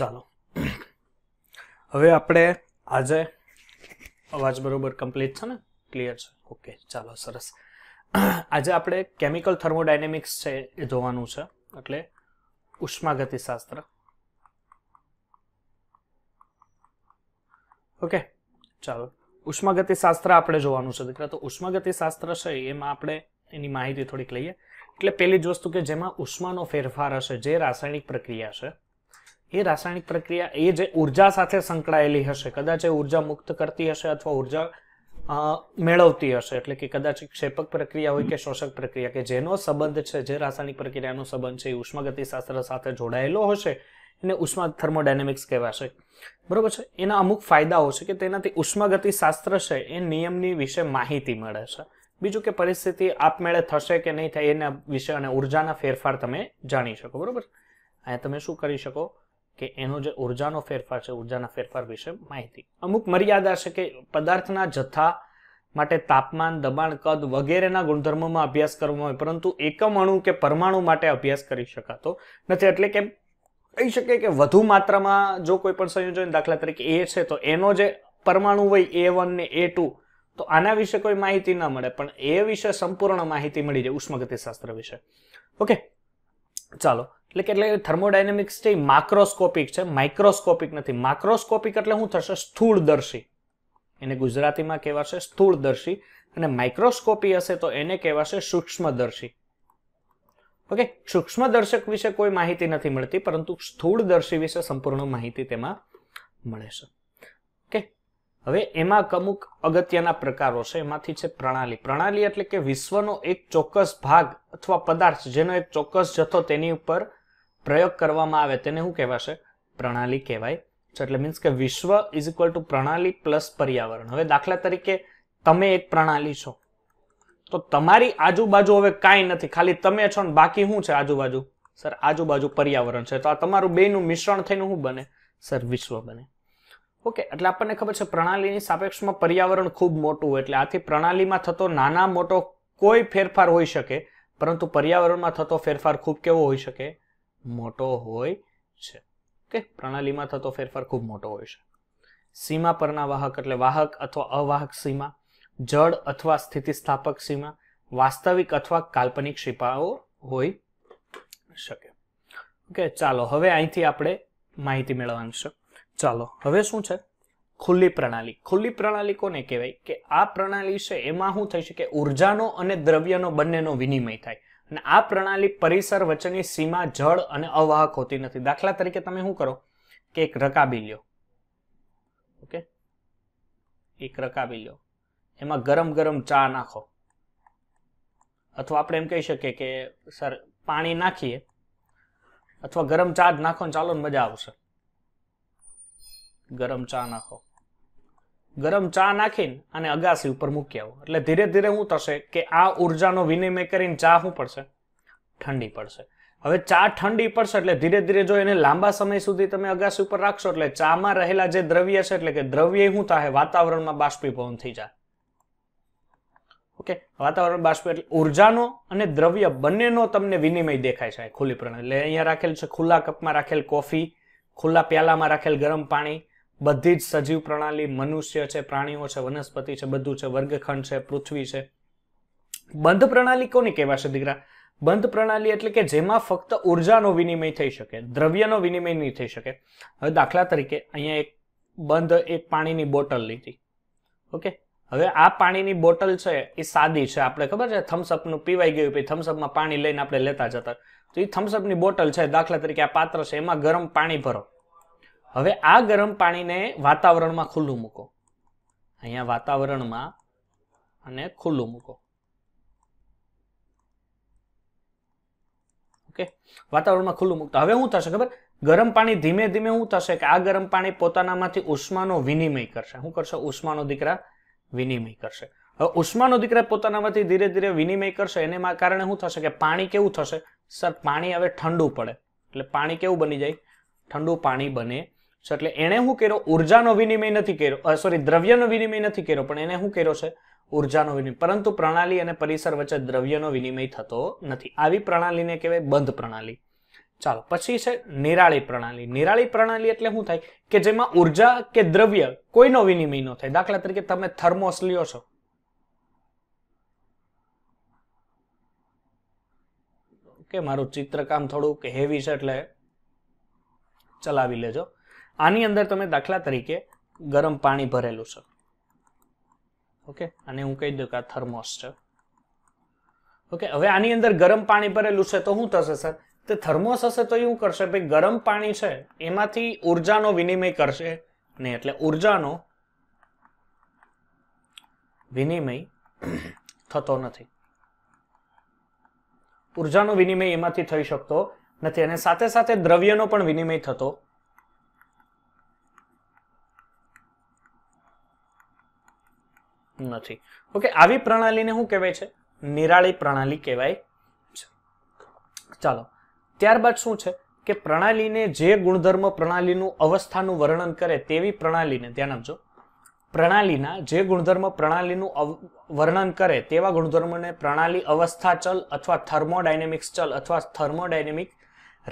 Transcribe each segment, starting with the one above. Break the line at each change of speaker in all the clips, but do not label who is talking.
ચાલો હવે આપણે આજે અવાજ બરોબર કમ્પ્લીટ છે ને ક્લિયર છે ઓકે ચાલો સરસ આજે આપણે કેમિકલ થર્મોડાયનેમિક્સ છે એ જોવાનું છે એટલે ઉષ્માગતિશાસ્ત્ર ઓકે ચાલો ઉષ્માગતિશાસ્ત્ર આપણે જોવાનું છે દીકરા તો ઉષ્માગતિશાસ્ત્ર છે એમાં આપણે એની માહિતી થોડીક લઈએ એટલે પહેલી જ વસ્તુ કે જેમાં ઉષ્માનો ફેરફાર હશે જે રાસાયણિક પ્રક્રિયા છે એ રાસાયણિક પ્રક્રિયા એ જે ઊર્જા સાથે સંકળાયેલી હશે કદાચ એ ઊર્જા મુક્ત કરતી હશે અથવા ઉર્જા મેળવતી હશે એટલે કે કદાચ ક્ષેપક પ્રક્રિયા હોય કે શોષક પ્રક્રિયા કે જેનો સંબંધ છે જે રાસાયણિક પ્રક્રિયાનો સંબંધ છે એ ઉષ્માગતિશાસ્ત્ર સાથે જોડાયેલો હશે એને ઉષ્મા થર્મોડાયનેમિક્સ કહેવાશે બરોબર છે એના અમુક ફાયદાઓ છે કે તેનાથી ઉષ્માગતિશાસ્ત્ર છે એ નિયમની વિશે માહિતી મળે છે બીજું કે પરિસ્થિતિ આપમેળે થશે કે નહીં થાય એના વિશે અને ઉર્જાના ફેરફાર તમે જાણી શકો બરોબર અહીંયા તમે શું કરી શકો કે એનો જે ઉર્જાનો ફેરફાર છે ઉર્જાના ફેરફાર વિશે માહિતી અમુક મર્યાદા છે કે પદાર્થના જથ્થા માટે તાપમાન દબાણ કદ વગેરેના ગુણધર્મોમાં અભ્યાસ કરવામાં હોય પરંતુ એકમ અણુ કે પરમાણુ માટે અભ્યાસ કરી શકાતો નથી એટલે કે કહી શકીએ કે વધુ માત્રામાં જો કોઈ પણ સંયોજન દાખલા તરીકે એ છે તો એનો જે પરમાણુ હોય એ વન ને એ ટુ તો આના વિશે કોઈ માહિતી ન મળે પણ એ વિશે સંપૂર્ણ માહિતી મળી જાય ઉષ્મગતિશાસ્ત્ર વિશે ઓકે ચાલો એટલે કે એટલે થર્મોડાયનેમિક્સ છે માક્રોસ્કોપિક છે માઇક્રોસ્કોપિક નથી માક્રોસ્કોપિક એટલે શું થશે સ્થૂળદર્શી એને ગુજરાતીમાં કહેવાશે સ્થૂળદર્શી અને માઇક્રોસ્કોપી હશે તો એને કહેવાશે સૂક્ષ્મદર્શી ઓકે સૂક્ષ્મદર્શક વિશે કોઈ માહિતી નથી મળતી પરંતુ સ્થૂળદર્શી વિશે સંપૂર્ણ માહિતી તેમાં મળે છે ઓકે હવે એમાં અમુક અગત્યના પ્રકારો છે એમાંથી છે પ્રણાલી પ્રણાલી એટલે કે વિશ્વનો એક ચોક્કસ ભાગ અથવા પદાર્થ જેનો એક ચોક્કસ જથ્થો તેની ઉપર પ્રયોગ કરવામાં આવે તેને શું કહેવાશે પ્રણાલી કહેવાય છે એટલે મીન્સ કે વિશ્વ ઇઝ ઇક્વલ ટુ પ્રણાલી પ્લસ પર્યાવરણ હવે દાખલા તરીકે તમે એક પ્રણાલી છો તો તમારી આજુબાજુ હવે કાંઈ નથી ખાલી તમે છો ને બાકી શું છે આજુબાજુ સર આજુબાજુ પર્યાવરણ છે તો આ તમારું બેનું મિશ્રણ થઈને શું બને સર વિશ્વ બને ઓકે એટલે આપણને ખબર છે પ્રણાલીની સાપેક્ષમાં પર્યાવરણ ખૂબ મોટું હોય એટલે આથી પ્રણાલીમાં થતો નાના મોટો કોઈ ફેરફાર હોઈ શકે પરંતુ પર્યાવરણમાં થતો ફેરફાર ખૂબ કેવો હોઈ શકે મોટો હોય છે ઓકે પ્રણાલીમાં થતો ફેરફાર ખૂબ મોટો હોય છે સીમા પરના વાહક એટલે વાહક અથવા અવાહક સીમા જળ અથવા સ્થિતિસ્થાપક સીમા વાસ્તવિક અથવા કાલ્પનિક સીમાઓ હોય શકે ઓકે ચાલો હવે અહીંથી આપણે માહિતી મેળવવાની છે ચાલો હવે શું છે ખુલ્લી પ્રણાલી ખુલ્લી પ્રણાલી કોને કહેવાય કે આ પ્રણાલી છે એમાં શું થઈ શકે ઉર્જાનો અને દ્રવ્યનો બંનેનો વિનિમય થાય અને આ પ્રણાલી પરિસર વચ્ચેની સીમા જળ અને અવાહક હોતી નથી દાખલા તરીકે તમે શું કરો કે એક રકાબી લ્યો ઓકે એક રકાબી લ્યો એમાં ગરમ ગરમ ચા નાખો અથવા આપણે એમ કહી શકીએ કે સર પાણી નાખીએ અથવા ગરમ ચા જ નાખો ને ચાલો ને મજા આવશે ગરમ ચા નાખો ગરમ ચા નાખીને અને અગાસી ઉપર મૂકી આવો એટલે ધીરે ધીરે શું થશે કે આ ઉર્જાનો વિનિમય કરીને ચા શું પડશે ઠંડી પડશે હવે ચા ઠંડી પડશે એટલે ધીરે ધીરે જો એને લાંબા સમય સુધી તમે અગાસી ઉપર રાખશો એટલે ચામાં રહેલા જે દ્રવ્ય છે એટલે કે દ્રવ્ય શું થાય વાતાવરણમાં બાષ્પીભવન થઈ જાય ઓકે વાતાવરણ બાષ્પી એટલે ઉર્જાનો અને દ્રવ્ય બંનેનો તમને વિનિમય દેખાય છે ખુલ્લી પ્રણાલી એટલે અહીંયા રાખેલ છે ખુલ્લા કપમાં રાખેલ કોફી ખુલ્લા પ્યાલામાં રાખેલ ગરમ પાણી બધી જ સજીવ પ્રણાલી મનુષ્ય છે પ્રાણીઓ છે વનસ્પતિ છે બધું છે વર્ગખંડ છે પૃથ્વી છે બંધ પ્રણાલી કોને કહેવાશે દીકરા બંધ પ્રણાલી એટલે કે જેમાં ફક્ત ઉર્જાનો વિનિમય થઈ શકે દ્રવ્યનો વિનિમય નહીં થઈ શકે હવે દાખલા તરીકે અહીંયા એક બંધ એક પાણીની બોટલ લીધી ઓકે હવે આ પાણીની બોટલ છે એ સાદી છે આપણે ખબર છે થમ્સઅપનું પીવાઈ ગયું પછી થમ્સઅપમાં પાણી લઈને આપણે લેતા જતા તો એ થમ્સઅપની બોટલ છે દાખલા તરીકે આ પાત્ર છે એમાં ગરમ પાણી ભરો હવે આ ગરમ પાણીને વાતાવરણમાં ખુલ્લું મૂકો અહીંયા વાતાવરણમાં અને ખુલ્લું મૂકો ઓકે વાતાવરણમાં ખુલ્લું મૂકતા હવે શું થશે ખબર ગરમ પાણી ધીમે ધીમે શું થશે કે આ ગરમ પાણી પોતાનામાંથી ઉષ્માનો વિનિમય કરશે શું કરશે ઉષ્માનો દીકરા વિનિમય કરશે હવે ઉષ્માનો દીકરા પોતાનામાંથી ધીરે ધીરે વિનિમય કરશે એના કારણે શું થશે કે પાણી કેવું થશે સર પાણી હવે ઠંડુ પડે એટલે પાણી કેવું બની જાય ઠંડુ પાણી બને છે એટલે એણે શું કર્યો ઉર્જાનો વિનિમય નથી કર્યો સોરી દ્રવ્યનો વિનિમય નથી કર્યો પણ એને શું કર્યો છે ઉર્જાનો વિનિમય પરંતુ પ્રણાલી અને પરિસર વચ્ચે દ્રવ્યનો વિનિમય થતો નથી આવી પ્રણાલીને કહેવાય બંધ પ્રણાલી ચાલો પછી છે નિરાળી પ્રણાલી નિરાળી પ્રણાલી એટલે શું થાય કે જેમાં ઉર્જા કે દ્રવ્ય કોઈનો વિનિમય ન થાય દાખલા તરીકે તમે થર્મોસ લ્યો છો કે મારું ચિત્રકામ થોડુંક હેવી છે એટલે ચલાવી લેજો આની અંદર તમે દાખલા તરીકે ગરમ પાણી ભરેલું છે ઓકે અને હું કહી દઉં કે આ થર્મોસ છે ઓકે હવે આની અંદર ગરમ પાણી ભરેલું છે તો શું થશે સર તે થર્મોસ હશે તો એ શું કરશે ભાઈ ગરમ પાણી છે એમાંથી ઉર્જાનો વિનિમય કરશે નહીં એટલે ઉર્જાનો વિનિમય થતો નથી ઉર્જાનો વિનિમય એમાંથી થઈ શકતો નથી અને સાથે સાથે દ્રવ્યનો પણ વિનિમય થતો નથી ઓકે આવી પ્રણાલીને શું કહેવાય છે નિરાળી પ્રણાલી કહેવાય છે ચાલો ત્યારબાદ શું છે કે પ્રણાલીને જે ગુણધર્મ પ્રણાલીનું અવસ્થાનું વર્ણન કરે તેવી પ્રણાલીને ધ્યાન આપજો પ્રણાલીના જે ગુણધર્મ પ્રણાલીનું વર્ણન કરે તેવા ગુણધર્મને પ્રણાલી અવસ્થા ચલ અથવા થર્મોડાયનેમિક્સ ચલ અથવા થર્મોડાયનેમિક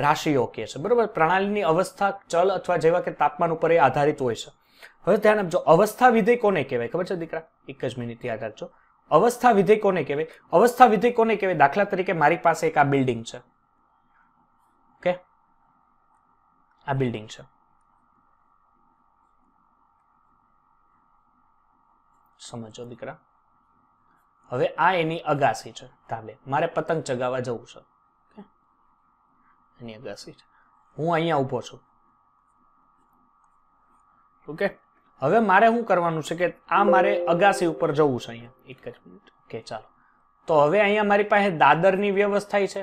રાશિઓ કહે છે બરાબર પ્રણાલીની અવસ્થા ચલ અથવા જેવા કે તાપમાન ઉપર એ આધારિત હોય છે હવે ધ્યાન આપજો અવસ્થા વિધેય કોને કહેવાય ખબર છે દીકરા એક જ મિનિટ યાદ રાખજો અવસ્થા વિધેય કોને કહેવાય અવસ્થા વિધેય કોને કહેવાય દાખલા તરીકે મારી પાસે એક આ બિલ્ડિંગ છે ઓકે આ બિલ્ડિંગ છે સમજો દીકરા હવે આ એની અગાસી છે ધાબે મારે પતંગ ચગાવવા જવું છે એની અગાસી છે હું અહીંયા ઊભો છું ઓકે હવે મારે શું કરવાનું છે કે આ મારે અગાસી ઉપર જવું છે અહીંયા એક જ મિનિટ ઓકે ચાલો તો હવે અહીંયા મારી પાસે દાદરની વ્યવસ્થા છે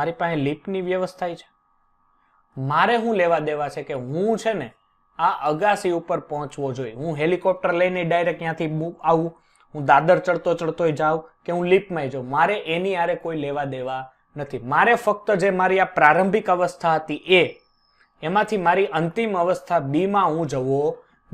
મારી પાસે લિપની વ્યવસ્થા છે મારે શું લેવા દેવા છે કે હું છે ને આ અગાસી ઉપર પહોંચવો જોઈએ હું હેલિકોપ્ટર લઈને ડાયરેક્ટ ત્યાંથી આવું હું દાદર ચડતો ચડતો જાઉં કે હું લીપમાં જાઉં મારે એની આરે કોઈ લેવા દેવા નથી મારે ફક્ત જે મારી આ પ્રારંભિક અવસ્થા હતી એ એમાંથી મારી અંતિમ અવસ્થા બીમાં હું જવો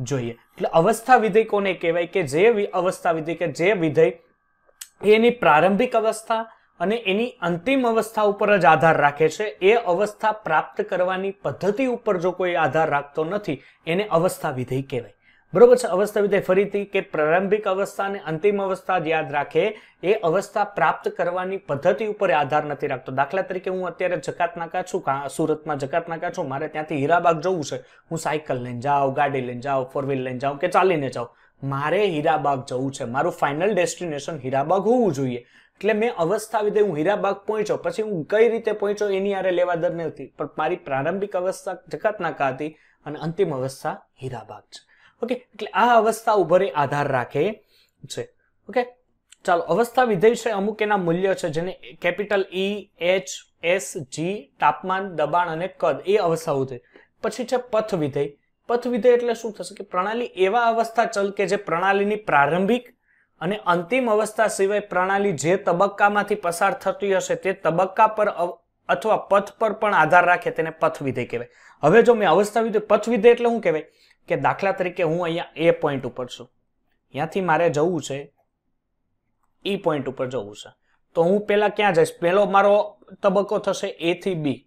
જોઈએ એટલે અવસ્થા વિધેય કોને કહેવાય કે જે અવસ્થા વિધેય કે જે વિધેય એની પ્રારંભિક અવસ્થા અને એની અંતિમ અવસ્થા ઉપર જ આધાર રાખે છે એ અવસ્થા પ્રાપ્ત કરવાની પદ્ધતિ ઉપર જો કોઈ આધાર રાખતો નથી એને અવસ્થા વિધેય કહેવાય બરોબર છે અવસ્થા વિધેય ફરીથી કે પ્રારંભિક અવસ્થા અને અંતિમ અવસ્થા યાદ રાખે એ અવસ્થા પ્રાપ્ત કરવાની પદ્ધતિ ઉપર આધાર નથી રાખતો દાખલા તરીકે હું અત્યારે જકાત નાકા છું સુરતમાં જકાત છું મારે ત્યાંથી હીરાબાગ જવું છે હું સાયકલ લઈને જાઉં ગાડી લઈને જાઉં ફોર વ્હીલ લઈને જાઉં કે ચાલીને જાઉં મારે હીરાબાગ જવું છે મારું ફાઇનલ ડેસ્ટિનેશન હીરાબાગ હોવું જોઈએ એટલે મેં અવસ્થા વિધે હું હીરાબાગ પહોંચ્યો પછી હું કઈ રીતે પહોંચ્યો એની આરે લેવા દર નથી પણ મારી પ્રારંભિક અવસ્થા જકાતનાકા હતી અને અંતિમ અવસ્થા હીરાબાગ છે ઓકે એટલે આ અવસ્થા ઉભરે આધાર રાખે છે ઓકે ચાલો અવસ્થા વિધેય છે અમુક એના મૂલ્ય છે જેને capital E H S G તાપમાન દબાણ અને કદ એ અવસ્થા થઈ પછી છે પથ વિધેય પથ વિધેય એટલે શું થશે કે પ્રણાલી એવા અવસ્થા ચલ કે જે પ્રણાલીની પ્રારંભિક અને અંતિમ અવસ્થા સિવાય પ્રણાલી જે તબક્કામાંથી પસાર થતી હશે તે તબક્કા પર અથવા પથ પર પણ આધાર રાખે તેને પથ વિધેય કહેવાય હવે જો મેં અવસ્થા વિધેય પથ વિધેય એટલે શું કહેવાય કે દાખલા તરીકે હું અહીંયા એ પોઈન્ટ ઉપર છું ત્યાંથી મારે જવું છે ઈ પોઈન્ટ ઉપર જવું છે તો હું પહેલાં ક્યાં જઈશ પહેલો મારો તબક્કો થશે એ થી બી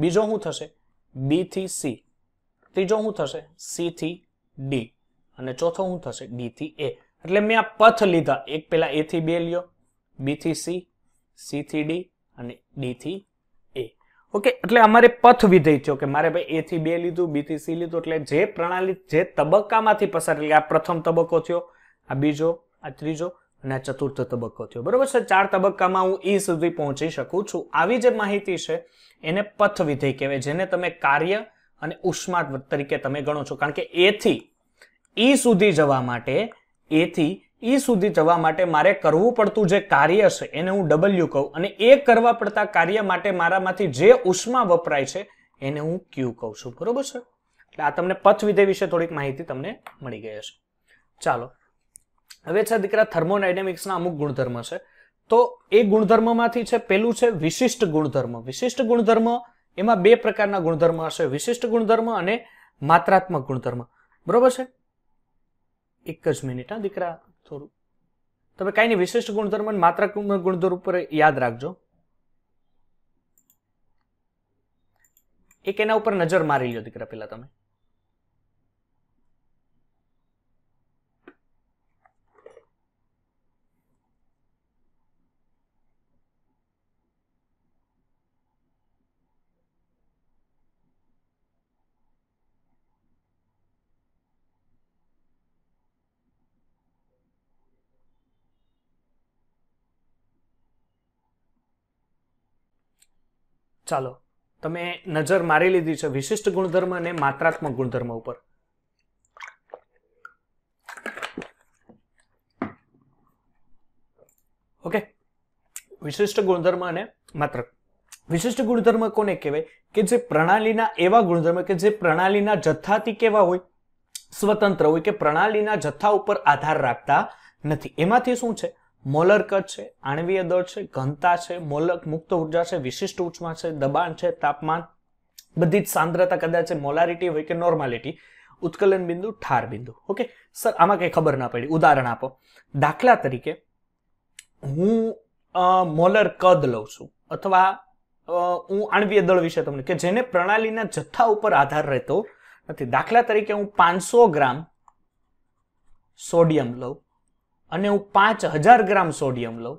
બીજો શું થશે બી થી સી ત્રીજો શું થશે સી થી ડી અને ચોથો શું થશે ડી થી એ એટલે મેં આ પથ લીધા એક પહેલાં એથી બે લ્યો બીથી સી સીથી ડી અને ડીથી ઓકે એટલે અમારે પથ વિધેય થયો કે મારે ભાઈ એથી બે લીધું બીથી સી લીધું એટલે જે પ્રણાલી જે તબક્કામાંથી પસાર એટલે આ પ્રથમ તબક્કો થયો આ બીજો આ ત્રીજો અને આ ચતુર્થ તબક્કો થયો બરોબર છે ચાર તબક્કામાં હું ઈ e સુધી પહોંચી શકું છું આવી જે માહિતી છે એને પથ વિધેય કહેવાય જેને તમે કાર્ય અને ઉષ્મા તરીકે તમે ગણો છો કારણ કે એથી ઈ e સુધી જવા માટે એથી એ સુધી જવા માટે મારે કરવું પડતું જે કાર્ય છે એને હું ડબલ્યુ કહું અને એ કરવા પડતા કાર્ય માટે મારામાંથી જે ઉષ્મા વપરાય છે એને હું ક્યુ કહું છું બરોબર છે એટલે આ તમને પથ વિધેય વિશે થોડીક માહિતી તમને મળી ગઈ હશે ચાલો હવે છે દીકરા થર્મોડાયનેમિક્સના અમુક ગુણધર્મ છે તો એ ગુણધર્મમાંથી છે પેલું છે વિશિષ્ટ ગુણધર્મ વિશિષ્ટ ગુણધર્મ એમાં બે પ્રકારના ગુણધર્મ હશે વિશિષ્ટ ગુણધર્મ અને માત્રાત્મક ગુણધર્મ બરોબર છે એક જ મિનિટ હા દીકરા થોડું તમે કાંઈ નહીં વિશિષ્ટ ગુણધર્મ માત્ર ગુણધર્મ ઉપર યાદ રાખજો એક એના ઉપર નજર મારી લો દીકરા પહેલાં તમે ચાલો તમે નજર મારી લીધી છે વિશિષ્ટ ગુણધર્મ અને માત્રાત્મક ગુણધર્મ ઉપર ઓકે વિશિષ્ટ ગુણધર્મ અને માત્ર વિશિષ્ટ ગુણધર્મ કોને કહેવાય કે જે પ્રણાલીના એવા ગુણધર્મ કે જે પ્રણાલીના જથ્થાથી કેવા હોય સ્વતંત્ર હોય કે પ્રણાલીના જથ્થા ઉપર આધાર રાખતા નથી એમાંથી શું છે મોલર કદ છે આણવીય દળ છે ઘનતા છે મોલક મુક્ત ઉર્જા છે વિશિષ્ટ ઉષ્મા છે દબાણ છે તાપમાન બધી જ સાંદ્રતા કદાચ છે મોલારિટી હોય કે નોર્માલિટી ઉત્કલન બિંદુ ઠાર બિંદુ ઓકે સર આમાં કંઈ ખબર ના પડી ઉદાહરણ આપો દાખલા તરીકે હું મોલર કદ લઉં છું અથવા હું આણવીય દળ વિશે તમને કે જેને પ્રણાલીના જથ્થા ઉપર આધાર રહેતો નથી દાખલા તરીકે હું પાંચસો ગ્રામ સોડિયમ લઉં અને હું પાંચ હજાર ગ્રામ સોડિયમ લઉં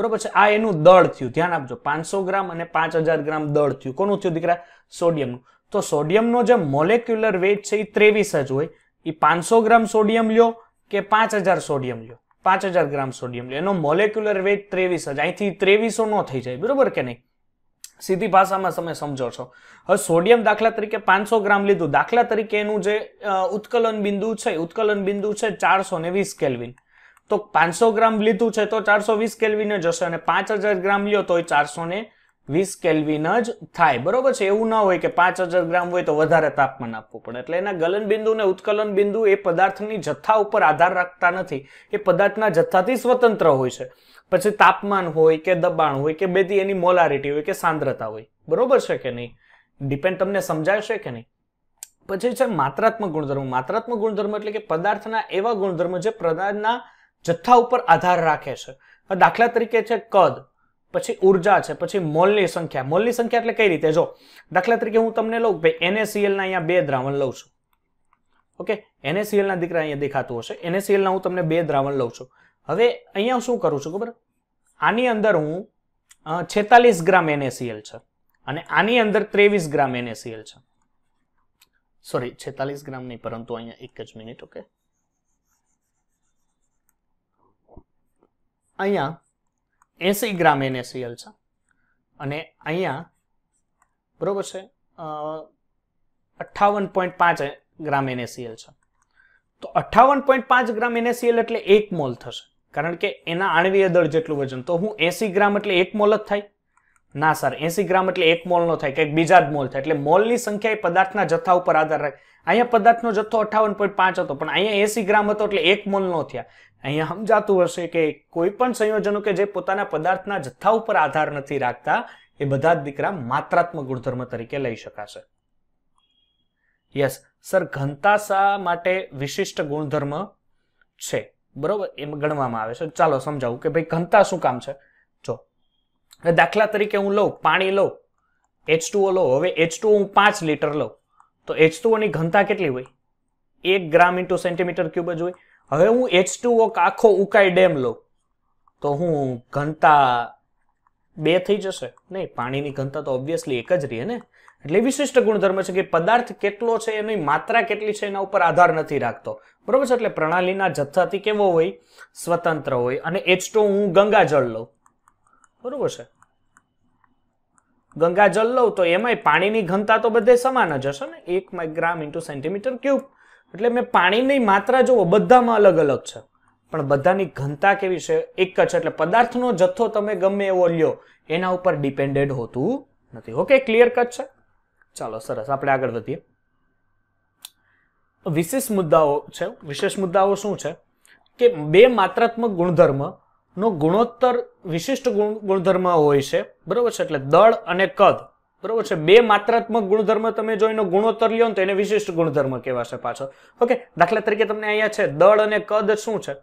બરોબર છે આ એનું દળ થયું ધ્યાન આપજો પાંચસો ગ્રામ અને પાંચ હજાર ગ્રામ દળ થયું કોનું થયું દીકરા સોડિયમનું તો સોડિયમનો જે મોલેક્યુલર વેટ છે એ ત્રેવીસ જ હોય એ પાંચસો ગ્રામ સોડિયમ લ્યો કે પાંચ હજાર સોડિયમ લ્યો પાંચ હજાર ગ્રામ સોડિયમ લ્યો એનો મોલેક્યુલર વેટ ત્રેવીસ જ અહીંથી ત્રેવીસો નો થઈ જાય બરોબર કે નહીં સીધી ભાષામાં તમે સમજો છો હવે સોડિયમ દાખલા તરીકે પાંચસો ગ્રામ લીધું દાખલા તરીકે એનું જે ઉત્કલન બિંદુ છે ઉત્કલન બિંદુ છે ચારસો ને વીસ કેલ્વિન તો પાંચસો ગ્રામ લીધું છે તો ચારસો વીસ કેલ્વિન જ હશે અને પાંચ હજાર ગ્રામ લ્યો તો એ ચારસો વીસ કેલ્વિન જ થાય બરોબર છે એવું ના હોય કે પાંચ હજાર ગ્રામ હોય તો વધારે તાપમાન આપવું પડે એટલે એના ગલન બિંદુ ને ઉત્કલન બિંદુ એ પદાર્થની જથ્થા ઉપર આધાર રાખતા નથી એ પદાર્થના જથ્થાથી સ્વતંત્ર હોય છે પછી તાપમાન હોય કે દબાણ હોય કે બેથી એની મોલારિટી હોય કે સાંદ્રતા હોય બરોબર છે કે નહીં ડિપેન્ડ તમને સમજાશે કે નહીં પછી છે માત્રાત્મક ગુણધર્મ માત્રાત્મક ગુણધર્મ એટલે કે પદાર્થના એવા ગુણધર્મ જે પદાર્થના જથ્થા ઉપર આધાર રાખે છે દાખલા તરીકે છે કદ પછી ઉર્જા છે પછી મોલની સંખ્યા મોલની સંખ્યા એટલે કઈ રીતે જો દાખલા તરીકે હું તમને લઉં ભાઈ એનએસીએલના અહીંયા બે દ્રાવણ લઉં છું ઓકે એનએસીએલના દીકરા અહીંયા દેખાતું હશે એનએસીએલના હું તમને બે દ્રાવણ લઉં છું હવે અહીંયા શું કરું છું ખબર આની અંદર હું છેતાલીસ ગ્રામ એનએસીએલ છે અને આની અંદર ત્રેવીસ ગ્રામ એનએસીએલ છે સોરી છેતાલીસ ગ્રામ નહીં પરંતુ અહીંયા એક જ મિનિટ ઓકે અહીંયા એંસી ગ્રામ એનએસીએલ છે અને અહીંયા બરોબર છે અઠ્ઠાવન પોઈન્ટ પાંચ ગ્રામ એનએસીએલ છે તો અઠ્ઠાવન પોઈન્ટ પાંચ ગ્રામ એનએસીએલ એટલે એક મોલ થશે કારણ કે એના આણવીય દળ જેટલું વજન તો હું એસી ગ્રામ એટલે એક મોલ જ થાય ના સર એસી ગ્રામ એટલે એક મોલનો થાય કે બીજા જ મોલ થાય એટલે મોલની સંખ્યા એ પદાર્થના જથ્થા ઉપર આધાર રાખે અહીંયા પદાર્થનો જથ્થો અઠાવન પોઈન્ટ પાંચ હતો પણ અહીંયા એસી ગ્રામ હતો એટલે એક મોલ નો થયા અહીંયા સમજાતું હશે કે કોઈ પણ સંયોજનો કે જે પોતાના પદાર્થના જથ્થા ઉપર આધાર નથી રાખતા એ બધા જ દીકરા માત્રાત્મક ગુણધર્મ તરીકે લઈ શકાશે યસ સર ઘનતાશા માટે વિશિષ્ટ ગુણધર્મ છે બરોબર એમ ગણવામાં આવે છે ચાલો સમજાવું કે ભાઈ ઘનતા શું કામ છે જો દાખલા તરીકે હું લઉં પાણી લઉં એચ ટુઓ લઉં હવે એચ ટુ હું પાંચ લીટર લઉં તો એચ ટુઓની ઘનતા કેટલી હોય એક ગ્રામ ઇન્ટુ સેન્ટીમીટર ક્યુબ જ હોય હવે હું એચ ટુઓ આખો ઉકાઈ ડેમ લઉં તો હું ઘનતા બે થઈ જશે નહીં પાણીની ઘનતા તો ઓબ્વિયસલી એક જ રહે ને એટલે વિશિષ્ટ ગુણધર્મ છે કે પદાર્થ કેટલો છે એની માત્રા કેટલી છે એના ઉપર આધાર નથી રાખતો બરોબર છે એટલે પ્રણાલીના જથ્થાથી કેવો હોય સ્વતંત્ર હોય અને એચ હું ગંગાજળ લઉં બરોબર છે ગંગાજળ લઉં તો એમાંય પાણીની ઘનતા તો બધે સમાન જ હશે ને એક ગ્રામ ઇન્ટુ સેન્ટીમીટર ક્યુબ એટલે મેં પાણીની માત્રા જુઓ બધામાં અલગ અલગ છે પણ બધાની ઘનતા કેવી છે એક જ એટલે પદાર્થનો જથ્થો તમે ગમે એવો લ્યો એના ઉપર ડિપેન્ડેડ હોતું નથી ઓકે ક્લિયર કટ છે ચાલો સરસ આપણે આગળ વધીએ વિશેષ મુદ્દાઓ છે વિશેષ મુદ્દાઓ શું છે કે બે માત્રાત્મક ગુણધર્મ નો ગુણોત્તર વિશિષ્ટ ગુણધર્મ હોય છે બરોબર છે એટલે દળ અને કદ બરોબર છે બે માત્રાત્મક ગુણધર્મ તમે જો એનો ગુણોત્તર લ્યો ને તો એને વિશિષ્ટ ગુણધર્મ કહેવાશે પાછો ઓકે દાખલા તરીકે તમને અહીંયા છે દળ અને કદ શું છે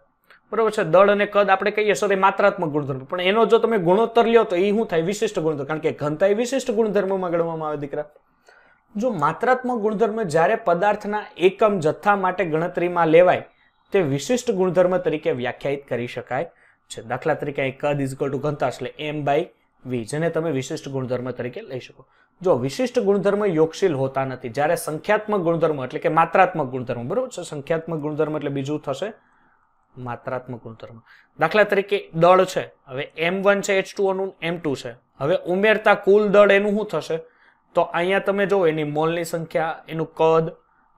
બરોબર છે દળ અને કદ આપણે કહીએ સર એ માત્રાત્મક ગુણધર્મ પણ એનો જો તમે ગુણોત્તર લ્યો તો એ શું થાય વિશિષ્ટ ગુણધર્મ કારણ કે ઘનતા એ વિશિષ્ટ ગુણધર્મમાં ગણવામાં આવે દીકરા જો માત્રાત્મક ગુણધર્મ જ્યારે પદાર્થના એકમ જથ્થા માટે ગણતરીમાં લેવાય તે વિશિષ્ટ ગુણધર્મ તરીકે વ્યાખ્યાયિત કરી શકાય છે દાખલા તરીકે અહીં કદ ઇઝ ટુ ઘનતા એટલે એમ બાય વી જેને તમે વિશિષ્ટ ગુણધર્મ તરીકે લઈ શકો જો વિશિષ્ટ ગુણધર્મ યોગશીલ હોતા નથી જ્યારે સંખ્યાત્મક ગુણધર્મ એટલે કે માત્રાત્મક ગુણધર્મ બરોબર છે સંખ્યાત્મક ગુણધર્મ એટલે બીજું થશે માત્રાત્મક ગુણધર્મ દાખલા તરીકે દળ છે હવે એમ વન છે એચ ટુ ઓનું એમ ટુ છે હવે ઉમેરતા કુલ દળ એનું શું થશે તો અહીંયા તમે જો એની મોલની સંખ્યા એનું કદ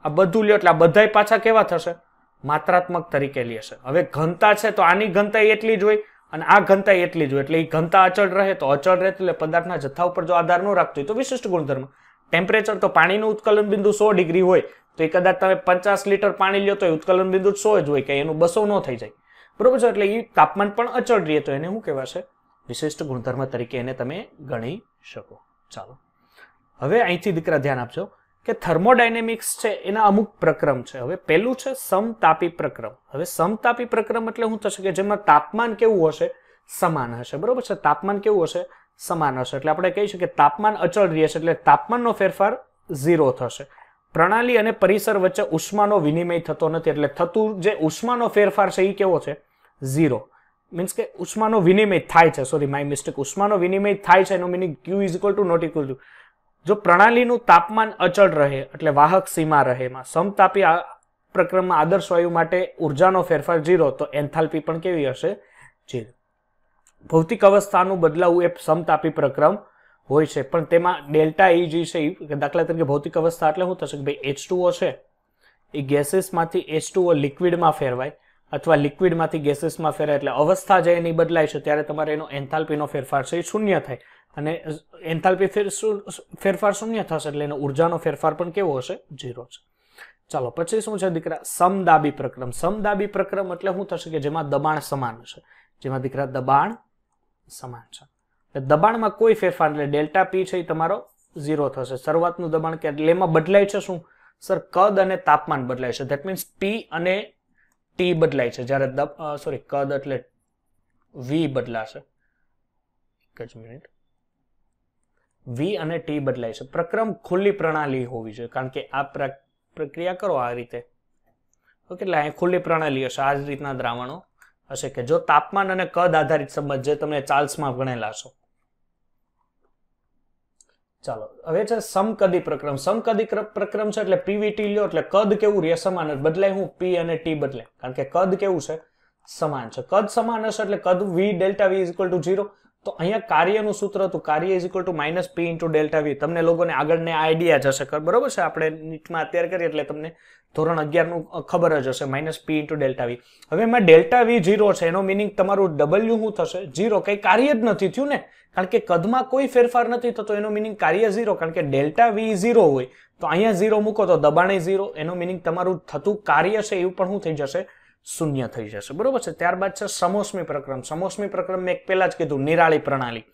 આ બધું લ્યો એટલે આ બધાય પાછા કેવા થશે માત્રાત્મક તરીકે લે લેશે હવે ઘનતા છે તો આની ઘનતા એટલી જ હોય અને આ ઘનતા એટલી જ હોય એટલે એ ઘનતા અચળ રહે તો અચળ રહે એટલે પદાર્થના જથ્થા ઉપર જો આધાર ન રાખતો હોય તો વિશિષ્ટ ગુણધર્મ ટેમ્પરેચર તો પાણીનું ઉત્કલન બિંદુ સો ડિગ્રી હોય તો એ કદાચ તમે પચાસ લીટર પાણી લ્યો તો એ ઉત્કલન બિંદુ સો જ હોય કે એનું બસો ન થઈ જાય બરોબર છે એટલે એ તાપમાન પણ અચળ રહે તો એને શું કહેવાશે વિશિષ્ટ ગુણધર્મ તરીકે એને તમે ગણી શકો ચાલો હવે અહીંથી દીકરા ધ્યાન આપજો કે થર્મોડાયનેમિક્સ છે એના અમુક પ્રક્રમ છે હવે પહેલું છે સમતાપી પ્રક્રમ હવે સમતાપી પ્રક્રમ એટલે શું થશે કે જેમાં તાપમાન કેવું હશે સમાન હશે બરોબર છે તાપમાન કેવું હશે સમાન હશે એટલે આપણે કહીશું કે તાપમાન અચળ રહેશે એટલે તાપમાનનો ફેરફાર ઝીરો થશે પ્રણાલી અને પરિસર વચ્ચે ઉષ્માનો વિનિમય થતો નથી એટલે થતું જે ઉષ્માનો ફેરફાર છે એ કેવો છે ઝીરો મીન્સ કે ઉષ્માનો વિનિમય થાય છે સોરી માય મિસ્ટેક ઉષ્માનો વિનિમય થાય છે એનો meaning Q is equal to not equal to જો પ્રણાલીનું તાપમાન અચળ રહે એટલે વાહક સીમા રહે એમાં સમતાપી પ્રક્રમમાં આદર્શ વાયુ માટે ઉર્જાનો ફેરફાર જીરો તો એન્થાલ્પી પણ કેવી હશે જીરો ભૌતિક અવસ્થાનું બદલાવું એ સમતાપી પ્રક્રમ હોય છે પણ તેમાં ડેલ્ટા ઈ જે છે એ દાખલા તરીકે ભૌતિક અવસ્થા એટલે શું થશે કે ભાઈ એચ ટુઓ છે એ ગેસીસમાંથી એચ ટુઓ લિક્વિડમાં ફેરવાય અથવા લિક્વિડમાંથી ગેસીસમાં ફેરાય એટલે અવસ્થા જે એની બદલાય છે ત્યારે તમારે એનો એન્થાલ્પીનો ફેરફાર છે એ શૂન્ય થાય અને એન્થાલ્પી ફેર શું ફેરફાર શૂન્ય થશે એટલે એનો ઉર્જાનો ફેરફાર પણ કેવો હશે ઝીરો છે ચાલો પછી શું છે દીકરા સમદાબી પ્રક્રમ સમદાબી પ્રક્રમ એટલે શું થશે કે જેમાં દબાણ સમાન છે જેમાં દીકરા દબાણ સમાન છે એટલે દબાણમાં કોઈ ફેરફાર એટલે ડેલ્ટા પી છે એ તમારો ઝીરો થશે શરૂઆતનું દબાણ કે એટલે એમાં બદલાય છે શું સર કદ અને તાપમાન બદલાય છે ધેટ મીન્સ પી અને ટી બદલાય છે જ્યારે સોરી કદ એટલે વી બદલાશે એક જ મિનિટ વી અને ટી બદલાય છે પ્રક્રમ ખુલ્લી પ્રણાલી હોવી જોઈએ કારણ કે આ પ્રક્રિયા કરો આ રીતે ઓકે એટલે અહીં ખુલ્લી પ્રણાલી હશે આ જ રીતના દ્રાવણો હશે કે જો તાપમાન અને કદ આધારિત સંબંધ જે તમે ચાર્લ્સમાં ગણેલા છો ચાલો હવે છે સમકદી પ્રક્રમ સમકદી પ્રક્રમ છે એટલે પીવીટી લ્યો એટલે કદ કેવું રહે સમાન બદલાય હું પી અને ટી બદલે કારણ કે કદ કેવું છે સમાન છે કદ સમાન હશે એટલે કદ V delta V is equal to zero તો અહીંયા કાર્યનું સૂત્ર હતું કાર્ય is equal to minus P into delta V તમને લોકોને આગળને આઈડિયા જશે હશે બરોબર છે આપણે નીટમાં અત્યારે કરીએ એટલે તમને ધોરણ અગિયારનું ખબર જ હશે minus P into delta V હવે એમાં ડેલ્ટા વી ઝીરો છે એનો મિનિંગ તમારું ડબલ્યુ શું થશે ઝીરો કંઈ કાર્ય જ નથી થયું ને કારણ કે કદમાં કોઈ ફેરફાર નથી થતો એનો મિનિંગ કાર્ય ઝીરો કારણ કે ડેલ્ટા વી ઝીરો હોય તો અહીંયા ઝીરો મૂકો તો દબાણે ઝીરો એનો મિનિંગ તમારું થતું કાર્ય છે એવું પણ શું થઈ જશે શૂન્ય થઈ જશે બરોબર છે ત્યારબાદ છે સમોસમી પ્રક્રમ સમોસમી પ્રક્રમ મેં પહેલાં જ કીધું નિરાળી પ્રણાલી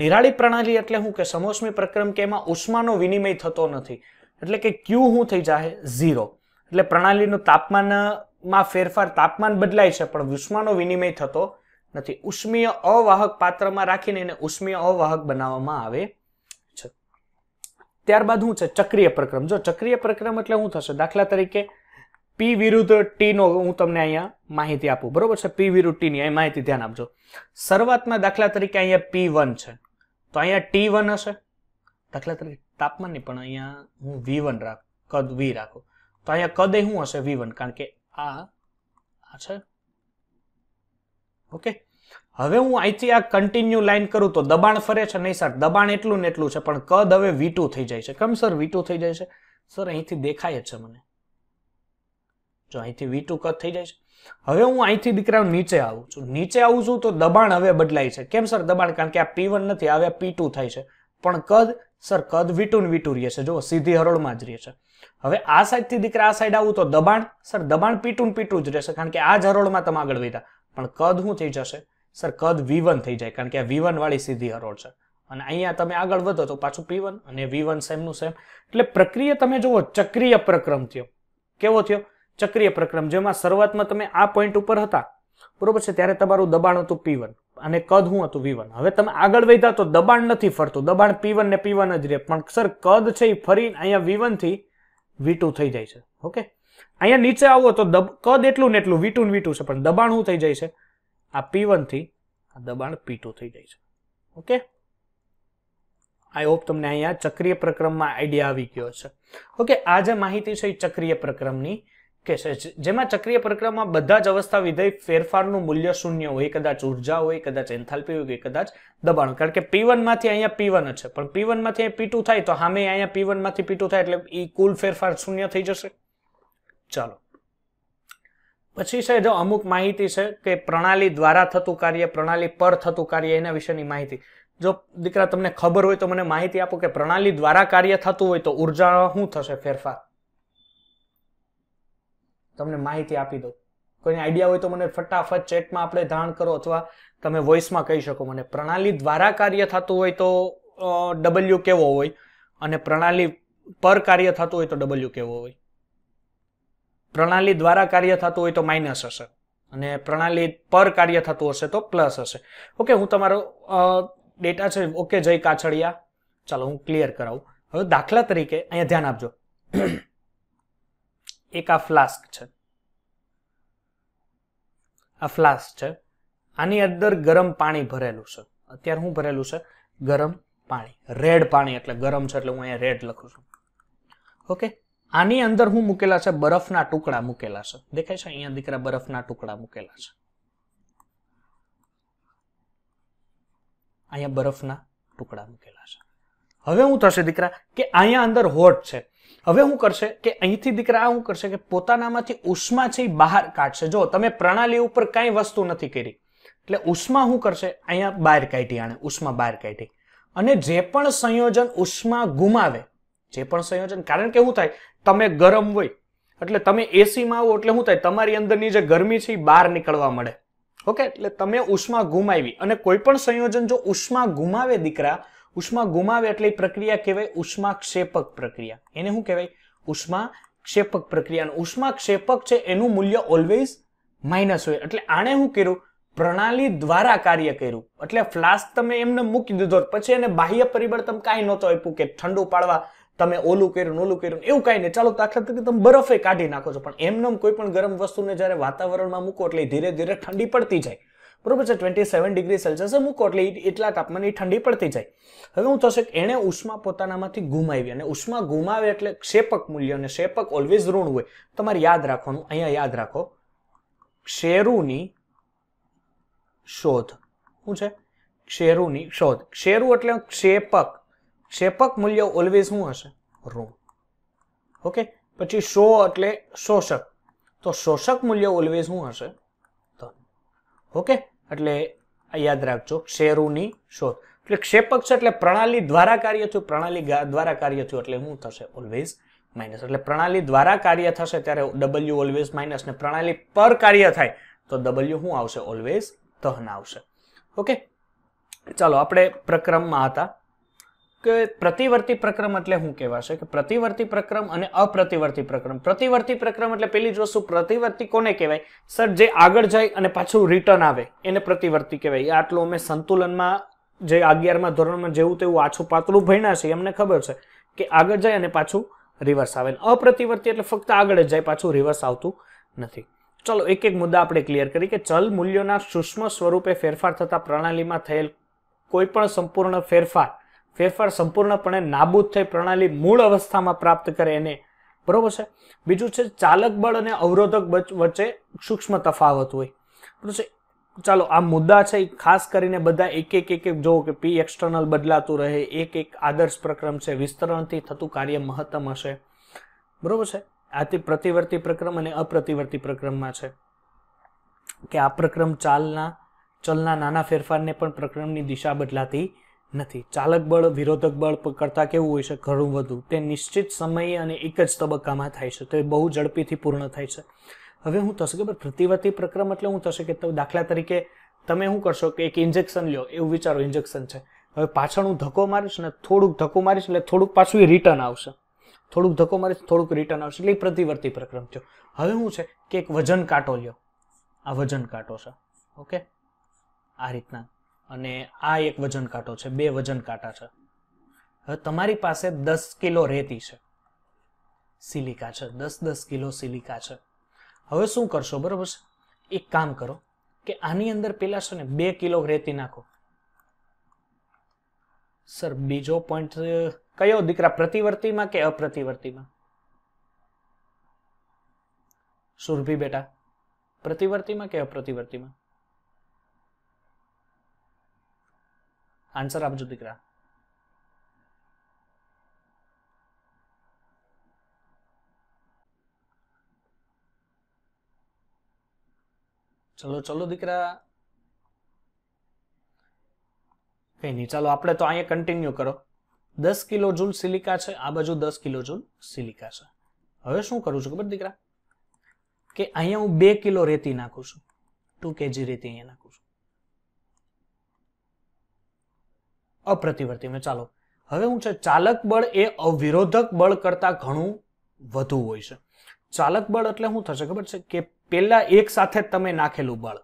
નિરાળી પ્રણાલી એટલે શું કે સમોસમી પ્રક્રમ કે એમાં ઉષ્માનો વિનિમય થતો નથી એટલે કે ક્યુ શું થઈ જાય ઝીરો એટલે પ્રણાલીનું તાપમાનમાં ફેરફાર તાપમાન બદલાય છે પણ ઉષ્માનો વિનિમય થતો નથી ઉષ્મીય અવાહક પાત્રમાં રાખીને એને ઉષ્મીય અવાહક બનાવવામાં આવે છે ત્યારબાદ શું છે ચક્રીય પ્રક્રમ જો ચક્રીય પ્રક્રમ એટલે શું થશે દાખલા તરીકે પી વિરુદ્ધ ટીનો હું તમને અહીંયા માહિતી આપું બરોબર છે પી વિરુદ્ધ ટીની અહીં માહિતી ધ્યાન આપજો શરૂઆતમાં દાખલા તરીકે અહીંયા પી વન છે તો અહીંયા ટી વન હશે દાખલા તરીકે તાપમાનની પણ અહીંયા હું વી વન રાખ કદ વી રાખું તો અહીંયા કદ શું હશે વી વન કારણ કે આ આ છે ઓકે હવે હું અહીંથી આ કન્ટિન્યુ લાઈન કરું તો દબાણ ફરે છે નહીં સર દબાણ એટલું ને એટલું છે પણ કદ હવે વી થઈ જાય છે કેમ સર વી થઈ જાય છે સર અહીંથી દેખાય જ છે મને જો અહીંથી વી ટુ કટ થઈ જાય છે હવે હું અહીંથી દીકરા નીચે આવું છું નીચે આવું છું તો દબાણ હવે બદલાય છે કેમ સર દબાણ કારણ કે આ પી નથી હવે પી થાય છે પણ કદ સર કદ વી ટુ ને વી ટુ રહે છે જો સીધી હરોળમાં જ રહે છે હવે આ સાઈડથી દીકરા આ સાઈડ આવું તો દબાણ સર દબાણ પીટું ને પીટું જ રહેશે કારણ કે આ જ હરોળમાં તમે આગળ વધ્યા પણ કદ શું થઈ જશે સર કદ વી થઈ જાય કારણ કે આ વી વાળી સીધી હરોળ છે અને અહીંયા તમે આગળ વધો તો પાછું પી અને વી સેમનું સેમ એટલે પ્રક્રિયા તમે જુઓ ચક્રીય પ્રક્રમ થયો કેવો થયો ચક્રીય પ્રક્રમ જેમાં શરૂઆતમાં તમે આ પોઈન્ટ ઉપર હતા બરોબર છે ત્યારે તમારું દબાણ હતું પી અને કદ હું હતું વી હવે તમે આગળ વધ્યા તો દબાણ નથી ફરતું દબાણ પી ને પી વન જ રહે પણ સર કદ છે એ ફરી અહીંયા વી વનથી વી થઈ જાય છે ઓકે અહીંયા નીચે આવો તો દબ કદ એટલું ને એટલું વી ટુ ને વી છે પણ દબાણ શું થઈ જાય છે આ પી વનથી આ દબાણ પી થઈ જાય છે ઓકે આઈ હોપ તમને અહીંયા ચક્રીય પ્રક્રમમાં આઈડિયા આવી ગયો છે ઓકે આ જે માહિતી છે એ ચક્રીય પ્રક્રમની કેસ જેમાં ચક્રીય પ્રક્રિયામાં બધા જ અવસ્થા વિધેય ફેરફારનું મૂલ્ય શૂન્ય હોય કદાચ ઉર્જા હોય કદાચ એન્થાલ્પી હોય કે કદાચ દબાણ કારણ કે પી વનમાંથી અહીંયા પી વન છે પણ પી વનમાંથી પી થાય તો સામે અહીંયા પી વનમાંથી પી થાય એટલે એ કુલ ફેરફાર શૂન્ય થઈ જશે ચાલો પછી છે જો અમુક માહિતી છે કે પ્રણાલી દ્વારા થતું કાર્ય પ્રણાલી પર થતું કાર્ય એના વિશેની માહિતી જો દીકરા તમને ખબર હોય તો મને માહિતી આપો કે પ્રણાલી દ્વારા કાર્ય થતું હોય તો ઉર્જા શું થશે ફેરફાર તમને માહિતી આપી દઉં કોઈને આઈડિયા હોય તો મને ફટાફટ ચેટમાં આપણે જાણ કરો અથવા તમે વોઇસમાં કહી શકો મને પ્રણાલી દ્વારા કાર્ય થતું હોય તો ડબલ્યુ કેવો હોય અને પ્રણાલી પર કાર્ય થતું હોય તો ડબલ્યુ કેવો હોય પ્રણાલી દ્વારા કાર્ય થતું હોય તો માઇનસ હશે અને પ્રણાલી પર કાર્ય થતું હશે તો પ્લસ હશે ઓકે હું તમારો ડેટા છે ઓકે જય કાછડિયા ચાલો હું ક્લિયર કરાવું હવે દાખલા તરીકે અહીંયા ધ્યાન આપજો એક આ ફ્લાસ્ક છે આ ફ્લાસ્ક છે આની અંદર ગરમ પાણી ભરેલું છે અત્યારે શું ભરેલું છે ગરમ પાણી રેડ પાણી એટલે ગરમ છે એટલે હું અહીંયા રેડ લખું છું ઓકે આની અંદર હું મૂકેલા છે બરફના ટુકડા મૂકેલા છે દેખાય છે અહીંયા દીકરા બરફના ટુકડા મૂકેલા છે અહીંયા બરફના ટુકડા મૂકેલા છે હવે હું થશે દીકરા કે અહીંયા અંદર હોટ છે હવે શું કરશે કે અહીંથી દીકરા શું કરશે કે પોતાનામાંથી ઉષ્મા છે એ બહાર કાઢશે જો તમે પ્રણાલી ઉપર કાંઈ વસ્તુ નથી કરી એટલે ઉષ્મા શું કરશે અહીંયા બહાર કાઢી આણે ઉષ્મા બહાર કાઢી અને જે પણ સંયોજન ઉષ્મા ગુમાવે જે પણ સંયોજન કારણ કે શું થાય તમે ગરમ હોય એટલે તમે એસીમાં આવો એટલે શું થાય તમારી અંદરની જે ગરમી છે એ બહાર નીકળવા મળે ઓકે એટલે તમે ઉષ્મા ગુમાવી અને કોઈ પણ સંયોજન જો ઉષ્મા ગુમાવે દીકરા ઉષ્મા ગુમાવે એટલે પ્રક્રિયા કહેવાય ઉષ્માક્ષેપક પ્રક્રિયા એને શું કહેવાય ઉષ્માક્ષેપક પ્રક્રિયા અને ઉષ્માક્ષેપક છે એનું મૂલ્ય ઓલવેઝ માઇનસ હોય એટલે આણે શું કર્યું પ્રણાલી દ્વારા કાર્ય કર્યું એટલે ફ્લાસ્ક તમે એમને મૂકી દીધો પછી એને બાહ્ય પરિબળ તમે કાંઈ નહોતો આપ્યું કે ઠંડુ પાડવા તમે ઓલું કર્યું ઓલું કર્યું એવું કાંઈ નહીં ચાલો દાખલા તરીકે તમે બરફે કાઢી નાખો છો પણ એમને કોઈ પણ ગરમ વસ્તુને જ્યારે વાતાવરણમાં મૂકો એટલે ધીરે ધીરે ઠંડી પડતી જાય બરોબર છે ટ્વેન્ટી સેવન ડિગ્રી સેલ્સિયસે મૂકો એટલે એટલા તાપમાનની ઠંડી પડતી જાય હવે હું થશે કે એણે ઉષ્મા પોતાનામાંથી ગુમાવી અને ઉષ્મા ગુમાવે એટલે ક્ષેપક મૂલ્ય અને ક્ષેપક ઓલવેઝ ઋણ હોય તમારે યાદ રાખવાનું અહીંયા યાદ રાખો શેરુની શોધ શું છે શેરુની શોધ શેરુ એટલે ક્ષેપક ક્ષેપક મૂલ્ય ઓલવેઝ શું હશે ઋણ ઓકે પછી શો એટલે શોષક તો શોષક મૂલ્ય ઓલવેઝ શું હશે ધન ઓકે એટલે યાદ રાખજો શેરુની શોધ એટલે ક્ષેપક છે એટલે પ્રણાલી દ્વારા કાર્ય થયું પ્રણાલી દ્વારા કાર્ય થયું એટલે શું થશે ઓલવેઝ માઇનસ એટલે પ્રણાલી દ્વારા કાર્ય થશે ત્યારે ડબલ્યુ ઓલવેઝ માઇનસ ને પ્રણાલી પર કાર્ય થાય તો ડબલ્યુ શું આવશે ઓલવેઝ ધન આવશે ઓકે ચાલો આપણે પ્રક્રમમાં હતા કે પ્રતિવર્તી પ્રક્રમ એટલે શું કહેવાશે કે પ્રતિવર્તી પ્રક્રમ અને અપ્રતિવર્તી પ્રક્રમ પ્રતિવર્તી પ્રક્રમ એટલે પેલી જ વસ્તુ પ્રતિવર્તી કોને કહેવાય સર જે આગળ જાય અને પાછું રિટર્ન આવે એને પ્રતિવર્તી કહેવાય આટલું અમે સંતુલનમાં જે અગિયારમાં ધોરણમાં જેવું તેવું આછું પાતળું ભણ્યા છીએ એમને ખબર છે કે આગળ જાય અને પાછું રિવર્સ આવે અપ્રતિવર્તી એટલે ફક્ત આગળ જ જાય પાછું રિવર્સ આવતું નથી ચલો એક એક મુદ્દા આપણે ક્લિયર કરી કે ચલ મૂલ્યોના સૂક્ષ્મ સ્વરૂપે ફેરફાર થતા પ્રણાલીમાં થયેલ કોઈપણ સંપૂર્ણ ફેરફાર ફેરફાર સંપૂર્ણપણે નાબૂદ થઈ પ્રણાલી મૂળ અવસ્થામાં પ્રાપ્ત કરે એને બરાબર છે બીજું છે ચાલક બળ અને અવરોધક વચ્ચે સૂક્ષ્મ તફાવત હોય બરાબર છે ચાલો આ મુદ્દા છે ખાસ કરીને બધા એક એક એક એક જોવો કે પી એક્સટર્નલ બદલાતું રહે એક એક આદર્શ પ્રક્રમ છે વિસ્તરણથી થતું કાર્ય મહત્તમ હશે બરોબર છે આથી પ્રતિવર્તી પ્રક્રમ અને અપ્રતિવર્તી પ્રક્રમમાં છે કે આ પ્રક્રમ ચાલના ચલના નાના ફેરફારને પણ પ્રક્રમની દિશા બદલાતી નથી ચાલક બળ વિરોધક બળ કરતાં કેવું હોય છે ઘણું વધુ તે નિશ્ચિત સમયે અને એક જ તબક્કામાં થાય છે તે બહુ ઝડપીથી પૂર્ણ થાય છે હવે હું થશે કે પ્રતિવર્તી પ્રક્રમ એટલે હું થશે કે દાખલા તરીકે તમે શું કરશો કે એક ઇન્જેક્શન લ્યો એવું વિચારો ઇન્જેક્શન છે હવે પાછળ હું ધક્કો મારીશ ને થોડુંક ધક્કો મારીશ એટલે થોડુંક પાછું એ રિટર્ન આવશે થોડુંક ધક્કો મારીશ થોડુંક રિટર્ન આવશે એટલે એ પ્રતિવર્તી પ્રક્રમ થયો હવે શું છે કે એક વજન કાંટો લ્યો આ વજન કાંટો છે ઓકે આ રીતના અને આ એક વજન કાંટો છે બે વજન કાંટા છે હવે તમારી પાસે દસ કિલો રેતી છે સિલિકા છે દસ દસ કિલો સિલિકા છે હવે શું કરશો બરોબર છે એક કામ કરો કે આની અંદર પેલા છે ને બે કિલો રેતી નાખો સર બીજો પોઈન્ટ કયો દીકરા પ્રતિવર્તીમાં કે અપ્રતિવર્તીમાં સુરભી બેટા પ્રતિવર્તીમાં કે અપ્રતિવર્તીમાં આન્સર આપજો દીકરા ચલો ચલો દીકરા કઈ નહીં ચાલો આપણે તો અહીંયા કન્ટિન્યુ કરો દસ કિલો જૂલ સિલિકા છે આ બાજુ દસ કિલો જૂલ સિલિકા છે હવે શું કરું છું ખબર દીકરા કે અહીંયા હું બે કિલો રેતી નાખું છું ટુ કેજી રેતી અહીંયા નાખું છું અપ્રતિવર્તી મેં ચાલો હવે હું છે ચાલક બળ એ અવિરોધક બળ કરતાં ઘણું વધુ હોય છે ચાલક બળ એટલે શું થશે ખબર છે કે પહેલાં એક સાથે તમે નાખેલું બળ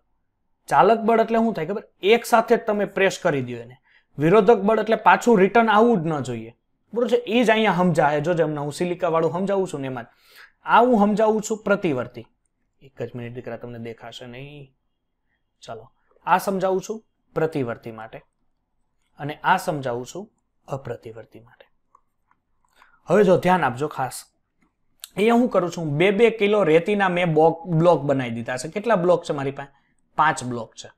ચાલક બળ એટલે શું થાય ખબર એક સાથે જ તમે પ્રેસ કરી દો એને વિરોધક બળ એટલે પાછું રિટર્ન આવવું જ ન જોઈએ બરોબર છે એ જ અહીંયા સમજાય જો જેમને હું સિલિકાવાળું સમજાવું છું ને એમાં આ હું સમજાવું છું પ્રતિવર્તી એક જ મિનિટ દીકરા તમને દેખાશે નહીં ચાલો આ સમજાવું છું પ્રતિવર્તી માટે અને આ સમજાવું છું અપ્રતિવર્તી માટે હવે જો ધ્યાન આપજો ખાસ એ હું કરું છું બે બે કિલો રેતીના મેં બ્લોક બનાવી દીધા છે કેટલા બ્લોક છે મારી પાસે પાંચ બ્લોક છે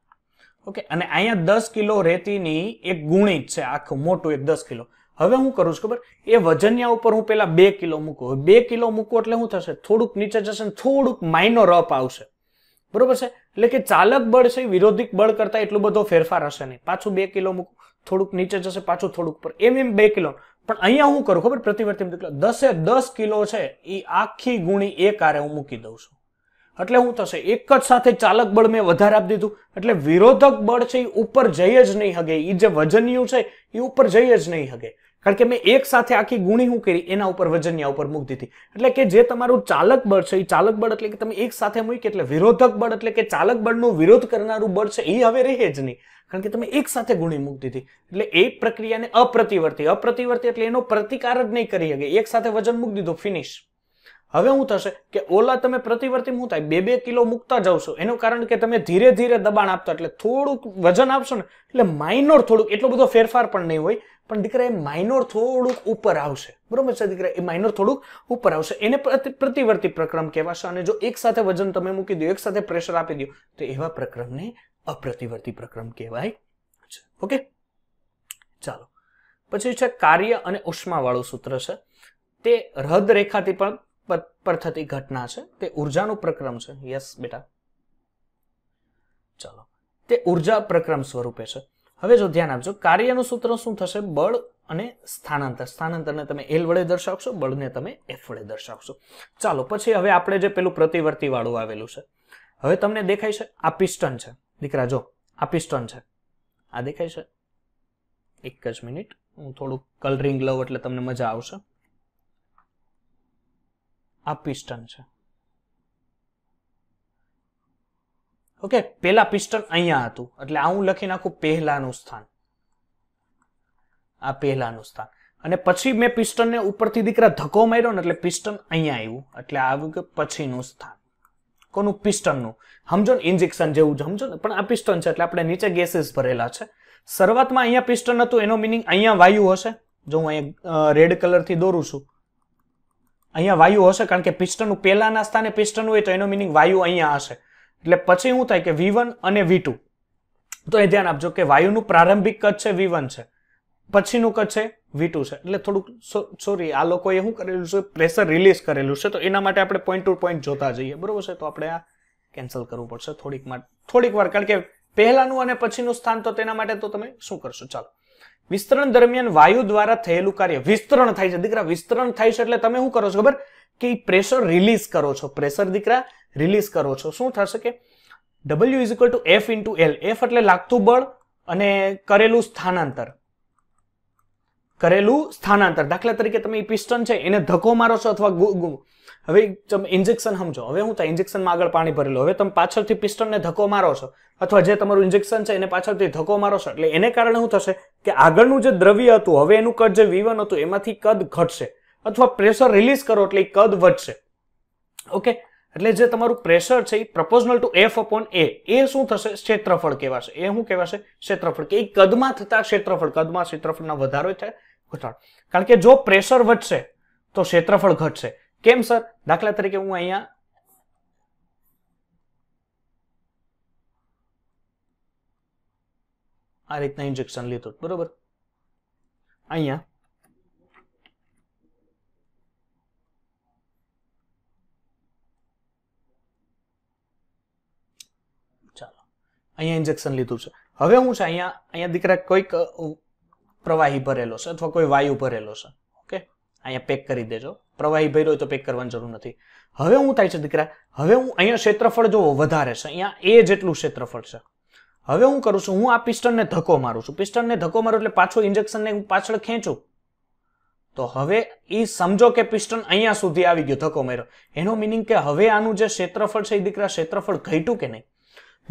ઓકે અને અહીંયા દસ કિલો રેતીની એક ગુણિત છે આખું મોટું એક દસ કિલો હવે હું કરું છું ખબર એ વજનિયા ઉપર હું પેલા બે કિલો મૂકું બે કિલો મૂકું એટલે શું થશે થોડુંક નીચે જશે ને થોડુંક માઇનો રપ આવશે બરોબર છે એટલે કે ચાલક બળ છે વિરોધિક બળ કરતા એટલો બધો ફેરફાર હશે નહીં પાછું બે કિલો મૂકું થોડુંક નીચે જશે પાછું થોડુંક પર એમ એમ બે કિલો પણ અહીંયા હું કરું ખબર પ્રતિવર્તી કિલો દસે દસ કિલો છે એ આખી ગુણી એક આરે હું મૂકી દઉં છું એટલે હું થશે એક જ સાથે ચાલક બળ મેં વધારે આપી દીધું એટલે વિરોધક બળ છે એ ઉપર જઈ જ નહીં હગે એ જે વજનિયું છે એ ઉપર જઈ જ નહીં હગે કારણ કે મેં એક સાથે આખી ગુણી હું કરી એના ઉપર વજનિયા ઉપર મૂકી દીધી એટલે કે જે તમારું ચાલક બળ છે એ ચાલક બળ એટલે કે તમે એક સાથે મૂકી એટલે વિરોધક બળ એટલે કે ચાલક બળનો વિરોધ કરનારું બળ છે એ હવે રહે જ નહીં કારણ કે તમે એક સાથે ગુણી મૂકી દીધી એટલે એ પ્રક્રિયાને અપ્રતિવર્તી અપ્રતિવર્તી એટલે એનો પ્રતિકાર જ નહીં કરી શકે એક સાથે વજન મૂકી દીધો ફિનિશ હવે શું થશે કે ઓલા તમે પ્રતિવર્તી શું થાય બે બે કિલો મૂકતા જાવ છો એનું કારણ કે તમે ધીરે ધીરે દબાણ આપતા એટલે થોડુંક વજન આપશો ને એટલે માઇનોર થોડુંક એટલો બધો ફેરફાર પણ નહીં હોય પણ દીકરા એ માઇનોર થોડુંક ઉપર આવશે બરોબર છે દીકરા એ માઇનોર થોડુંક ઉપર આવશે એને પ્રતિવર્તી પ્રક્રમ કહેવાશે અને જો એક સાથે વજન તમે મૂકી દો એક સાથે પ્રેશર આપી દો તો એવા પ્રક્રમને અપ્રતિવર્તી પ્રક્રમ કહેવાય છે ઓકે ચાલો પછી છે કાર્ય અને ઉષ્માવાળું સૂત્ર છે તે હૃદ રેખાથી પણ પર થતી ઘટના છે તે ઉર્જાનો પ્રક્રમ છે યસ બેટા ચાલો તે ઉર્જા પ્રક્રમ સ્વરૂપે છે હવે જો ધ્યાન આપજો કાર્યનું સૂત્ર શું થશે બળ અને સ્થાનાંતર સ્થાનાંતરને તમે એલ વડે દર્શાવશો બળને તમે એફ વડે દર્શાવશો ચાલો પછી હવે આપણે જે પેલું પ્રતિવર્તી વાળું આવેલું છે હવે તમને દેખાય છે આ પિસ્ટન છે દીકરા જો આ પિસ્ટન છે આ દેખાય છે એક જ મિનિટ હું થોડું કલરિંગ લઉં એટલે તમને મજા આવશે આ પિસ્ટન છે ઓકે પેલા પિસ્ટન અહીંયા હતું એટલે આ હું લખી નાખું પહેલાનું સ્થાન આ પહેલાનું સ્થાન અને પછી મેં પિસ્ટનને ઉપરથી દીકરા ધક્કો માર્યો ને એટલે પિસ્ટન અહીંયા આવ્યું એટલે આવ્યું કે પછીનું સ્થાન કોનું પિસ્ટનનું સમજો ને ઇન્જેક્શન જેવું જ સમજો ને પણ આ પિસ્ટન છે એટલે આપણે નીચે ગેસીસ ભરેલા છે શરૂઆતમાં અહીંયા પિસ્ટન હતું એનો મિનિંગ અહીંયા વાયુ હશે જો હું અહીંયા રેડ કલરથી દોરું છું અહીંયા વાયુ હશે કારણ કે પિસ્ટનનું પહેલાના સ્થાને પિસ્ટન હોય તો એનો મિનિંગ વાયુ અહીંયા હશે એટલે પછી શું થાય કે વી અને વી તો એ ધ્યાન આપજો કે વાયુનું પ્રારંભિક કદ છે વી છે પછીનું કદ છે વી છે એટલે થોડુંક સોરી આ લોકોએ શું કરેલું છે પ્રેશર રિલીઝ કરેલું છે તો એના માટે આપણે પોઈન્ટ ટુ પોઈન્ટ જોતા જઈએ બરોબર છે તો આપણે આ કેન્સલ કરવું પડશે થોડીક થોડીક વાર કારણ કે પહેલાનું અને પછીનું સ્થાન તો તેના માટે તો તમે શું કરશો ચાલો વિસ્તરણ દરમિયાન વાયુ દ્વારા થયેલું કાર્ય વિસ્તરણ થાય છે દીકરા વિસ્તરણ થાય છે એટલે તમે શું કરો છો ખબર કે પ્રેશર રિલીઝ કરો છો પ્રેશર દીકરા રિલીઝ કરો છો શું થશે કે W is equal to F into L F એટલે લાગતું બળ અને કરેલું સ્થાનાંતર કરેલું સ્થાનાંતર દાખલા તરીકે તમે પિસ્ટન છે એને ધક્કો મારો છો અથવા હવે તમે ઇન્જેક્શન સમજો હવે હું ત્યાં ઇન્જેક્શનમાં આગળ પાણી ભરેલું હવે તમે પાછળથી પિસ્ટનને ધક્કો મારો છો અથવા જે તમારું ઇન્જેક્શન છે એને પાછળથી ધક્કો મારો છો એટલે એને કારણે શું થશે કે આગળનું જે દ્રવ્ય હતું હવે એનું કદ જે વીવન હતું એમાંથી કદ ઘટશે અથવા પ્રેશર રિલીઝ કરો એટલે કદ વધશે ઓકે એટલે જે તમારું પ્રેશર છે એ proportional to F upon A એ શું થશે ક્ષેત્રફળ કહેવાશે એ શું કહેવાશે ક્ષેત્રફળ કે એ કદમાં થતા ક્ષેત્રફળ કદમાં ક્ષેત્રફળના વધારો થાય कारण के जो प्रेशर वे तो क्षेत्रफल घटे केम दाखला तरीके हूँ अह इंजेक्शन लीध बरोबर इंजेक्शन लीधु हम हूँ दीक પ્રવાહી ભરેલો છે અથવા કોઈ વાયુ ભરેલો છે ઓકે અહીંયા પેક કરી દેજો પ્રવાહી ભર્યો હોય તો પેક કરવાની જરૂર નથી હવે હું થાય છે દીકરા હવે હું અહીંયા ક્ષેત્રફળ જોવો વધારે છે અહીંયા એ જેટલું ક્ષેત્રફળ છે હવે હું કરું છું હું આ પિસ્ટનને ધક્કો મારું છું પિસ્ટનને ધક્કો મારું એટલે પાછું ઇન્જેક્શનને હું પાછળ ખેંચું તો હવે એ સમજો કે પિસ્ટન અહીંયા સુધી આવી ગયો ધક્કો માર્યો એનો મિનિંગ કે હવે આનું જે ક્ષેત્રફળ છે એ દીકરા ક્ષેત્રફળ ઘટ્યું કે નહીં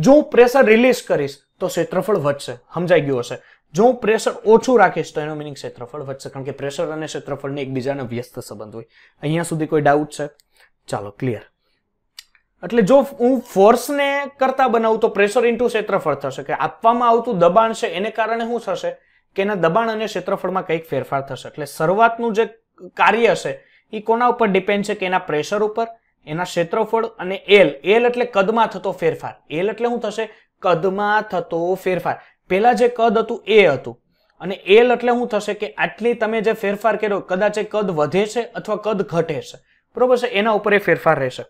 જો હું પ્રેશર રિલીઝ કરીશ તો ક્ષેત્રફળ વધશે સમજાઈ ગયું હશે જો હું પ્રેશર ઓછું રાખીશ તો એનો મિનિંગ ક્ષેત્રફળ વધશે કારણ કે પ્રેશર અને ક્ષેત્રફળની એકબીજાનો વ્યસ્ત સંબંધ હોય અહીંયા સુધી કોઈ ડાઉટ છે ચાલો ક્લિયર એટલે જો હું ફોર્સને કરતા બનાવું તો પ્રેશર ઇન્ટુ ક્ષેત્રફળ થશે કે આપવામાં આવતું દબાણ છે એને કારણે શું થશે કે એના દબાણ અને ક્ષેત્રફળમાં કંઈક ફેરફાર થશે એટલે શરૂઆતનું જે કાર્ય છે એ કોના ઉપર ડિપેન્ડ છે કે એના પ્રેશર ઉપર એના ક્ષેત્રફળ અને એલ એલ એટલે કદમાં થતો ફેરફાર એલ એટલે શું થશે કદમાં થતો ફેરફાર પહેલાં જે કદ હતું એ હતું અને એલ એટલે શું થશે કે આટલી તમે જે ફેરફાર કર્યો કદાચ એ કદ વધે છે અથવા કદ ઘટે છે બરોબર છે એના ઉપર એ ફેરફાર રહેશે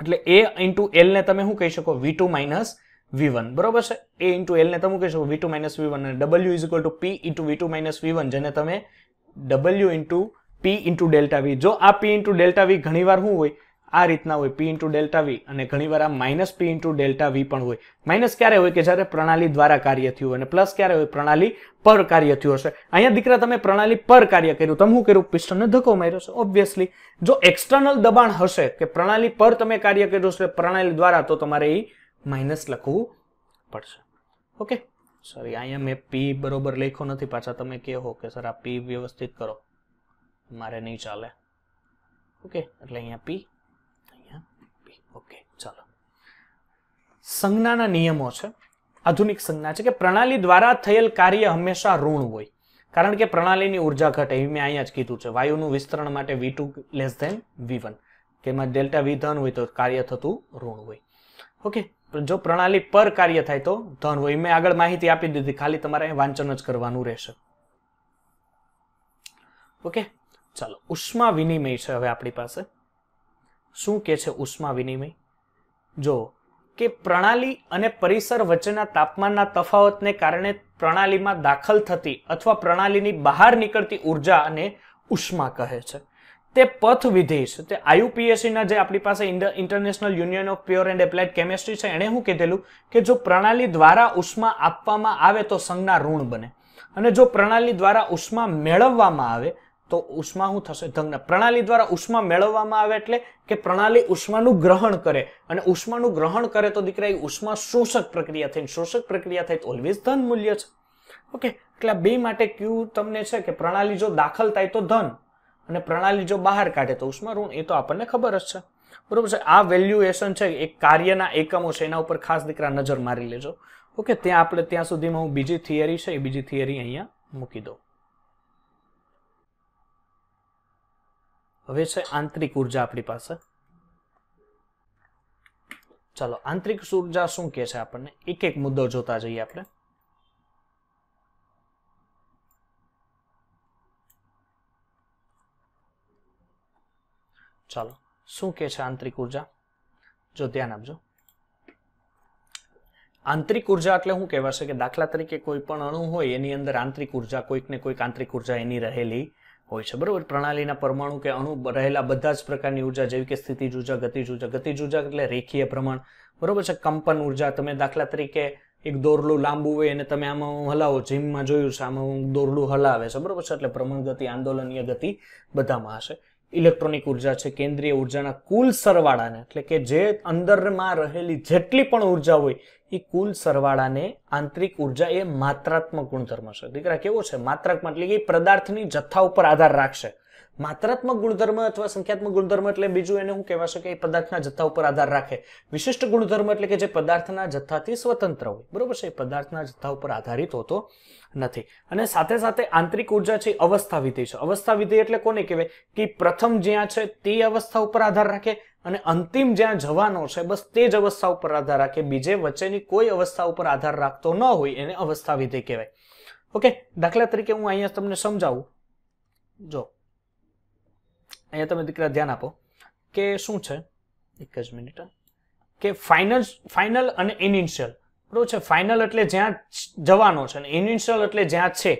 એટલે એ ઇન્ટુ એલને તમે શું કહી શકો V two minus V one બરોબર છે એ ઇન્ટુ એલને તમે કહી શકો V two minus V one અને W is equal to P into V two minus V one જેને તમે W into P into delta V જો આ પી ઇન્ટુ ડેલ્ટા વી ઘણીવાર શું હોય આ રીતના હોય પી ઇન્ટુ ડેલ્ટા વી અને ઘણીવાર આ minus P into delta V પણ હોય માઇનસ ક્યારે હોય કે જ્યારે પ્રણાલી દ્વારા કાર્ય થયું હોય અને પ્લસ ક્યારે હોય પ્રણાલી પર કાર્ય થયું હશે અહીંયા દીકરા તમે પ્રણાલી પર કાર્ય કર્યું તમે શું કર્યું પિસ્ટનને ધક્કો માર્યો છે ઓબ્વિયસલી જો એક્સટર્નલ દબાણ હશે કે પ્રણાલી પર તમે કાર્ય કર્યું છે પ્રણાલી દ્વારા તો તમારે એ માઇનસ લખવું પડશે ઓકે સોરી અહીંયા મેં પી બરોબર લખ્યો નથી પાછા તમે કહો કે સર આ પી વ્યવસ્થિત કરો મારે નહીં ચાલે ઓકે એટલે અહીંયા પી ઓકે ચાલો સંજ્ઞાના નિયમો છે આધુનિક સંજ્ઞા છે કે પ્રણાલી દ્વારા થયેલ કાર્ય હંમેશા ઋણ હોય કારણ કે પ્રણાલીની ઉર્જા ઘટે એ મેં અહીંયા જ કીધું છે વાયુનું વિસ્તરણ માટે V two less than V one કે એમાં ડેલ્ટા વી ધન હોય તો કાર્ય થતું ઋણ હોય ઓકે જો પ્રણાલી પર કાર્ય થાય તો ધન હોય મેં આગળ માહિતી આપી દીધી ખાલી તમારે અહીં વાંચન જ કરવાનું રહેશે ઓકે ચાલો ઉષ્મા વિનિમય છે હવે આપણી પાસે શું કહે છે ઉષ્મા વિનિમય જો કે પ્રણાલી અને પરિસર વચ્ચેના તાપમાનના તફાવતને કારણે પ્રણાલીમાં દાખલ થતી અથવા પ્રણાલીની બહાર નીકળતી ઉર્જા અને ઉષ્મા કહે છે તે પથ વિધેય છે તે આયુપીએસસીના જે આપણી પાસે international union of pure and applied chemistry છે એણે શું કીધેલું કે જો પ્રણાલી દ્વારા ઉષ્મા આપવામાં આવે તો સંજ્ઞા ઋણ બને અને જો પ્રણાલી દ્વારા ઉષ્મા મેળવવામાં આવે તો ઉષ્મા શું થશે ધગ્ન પ્રણાલી દ્વારા ઉષ્મા મેળવવામાં આવે એટલે કે પ્રણાલી ઉષ્માનું ગ્રહણ કરે અને ઉષ્માનું ગ્રહણ કરે તો દીકરા એ ઉષ્મા શોષક પ્રક્રિયા થઈને શોષક પ્રક્રિયા થાય તો ઓલવેઝ ધન મૂલ્ય છે ઓકે એટલે બે માટે ક્યુ તમને છે કે પ્રણાલી જો દાખલ થાય તો ધન અને પ્રણાલી જો બહાર કાઢે તો ઉષ્મા ઋણ એ તો આપણને ખબર જ છે બરોબર છે આ વેલ્યુએશન છે એક કાર્યના એકમો છે એના ઉપર ખાસ દીકરા નજર મારી લેજો ઓકે ત્યાં આપણે ત્યાં સુધીમાં હું બીજી થિયરી છે એ બીજી થિયરી અહીંયા મૂકી દઉં હવે છે આંતરિક ઉર્જા આપણી પાસે ચાલો આંતરિક ઉર્જા શું કહે છે આપણને એક એક મુદ્દો જોતા જઈએ આપણે ચાલો શું કહે છે આંતરિક ઉર્જા જો ધ્યાન આપજો આંતરિક ઉર્જા એટલે શું કહેવાશે કે દાખલા તરીકે કોઈ પણ અણુ હોય એની અંદર આંતરિક ઉર્જા કોઈક ને કોઈક આંતરિક ઉર્જા એની રહેલી હોય છે બરાબર પ્રણાલીના પરમાણુ કે અણુ રહેલા બધા જ પ્રકારની ઉર્જા જેવી કે સ્થિતિ ઉર્જા ગતિ ઉર્જા ગતિ ઉર્જા એટલે રેખીય પ્રમાણ બરાબર છે કંપન ઉર્જા તમે દાખલા તરીકે એક દોરડું લાંબુ હોય અને તમે આમાં હું હલાવો જીમમાં જોયું છે આમાં હું દોરલું હલાવે છે બરાબર છે એટલે પ્રમાણ ગતિ આંદોલનીય ગતિ બધામાં હશે ઇલેક્ટ્રોનિક ઉર્જા છે કેન્દ્રીય ઉર્જાના કુલ સરવાળાને એટલે કે જે અંદરમાં રહેલી જેટલી પણ ઉર્જા હોય એ કુલ સરવાળાને આંતરિક ઉર્જા એ માત્રાત્મક ગુણધર્મ છે દીકરા કેવો છે માત્રાત્મક એટલે કે પદાર્થની જથ્થા ઉપર આધાર રાખશે માત્રાત્મક ગુણધર્મ અથવા સંખ્યાત્મક ગુણધર્મ એટલે બીજું એને હું કહેવા શકે એ પદાર્થના જથ્થા ઉપર આધાર રાખે વિશિષ્ટ ગુણધર્મ એટલે કે જે પદાર્થના જથ્થાથી સ્વતંત્ર હોય બરોબર છે એ પદાર્થના જથ્થા ઉપર આધારિત હોતો નથી અને સાથે સાથે આંતરિક ઉર્જા છે અવસ્થા વિધેય છે અવસ્થા વિધેય એટલે કોને કહેવાય કે પ્રથમ જ્યાં છે તે અવસ્થા ઉપર આધાર રાખે અને અંતિમ જ્યાં જવાનો છે બસ તે જ અવસ્થા ઉપર આધાર રાખે બીજે વચ્ચેની કોઈ અવસ્થા ઉપર આધાર રાખતો ન હોય એને અવસ્થા વિધેય કહેવાય ઓકે દાખલા તરીકે હું અહીંયા તમને સમજાવું જો અહીંયા તમે દીકરા ધ્યાન આપો કે શું છે એક જ મિનિટ કે ફાઇનલ ફાઇનલ અને ઇનિશિયલ બરોબર છે ફાઇનલ એટલે જ્યાં જવાનો છે અને ઇનિશિયલ એટલે જ્યાં છે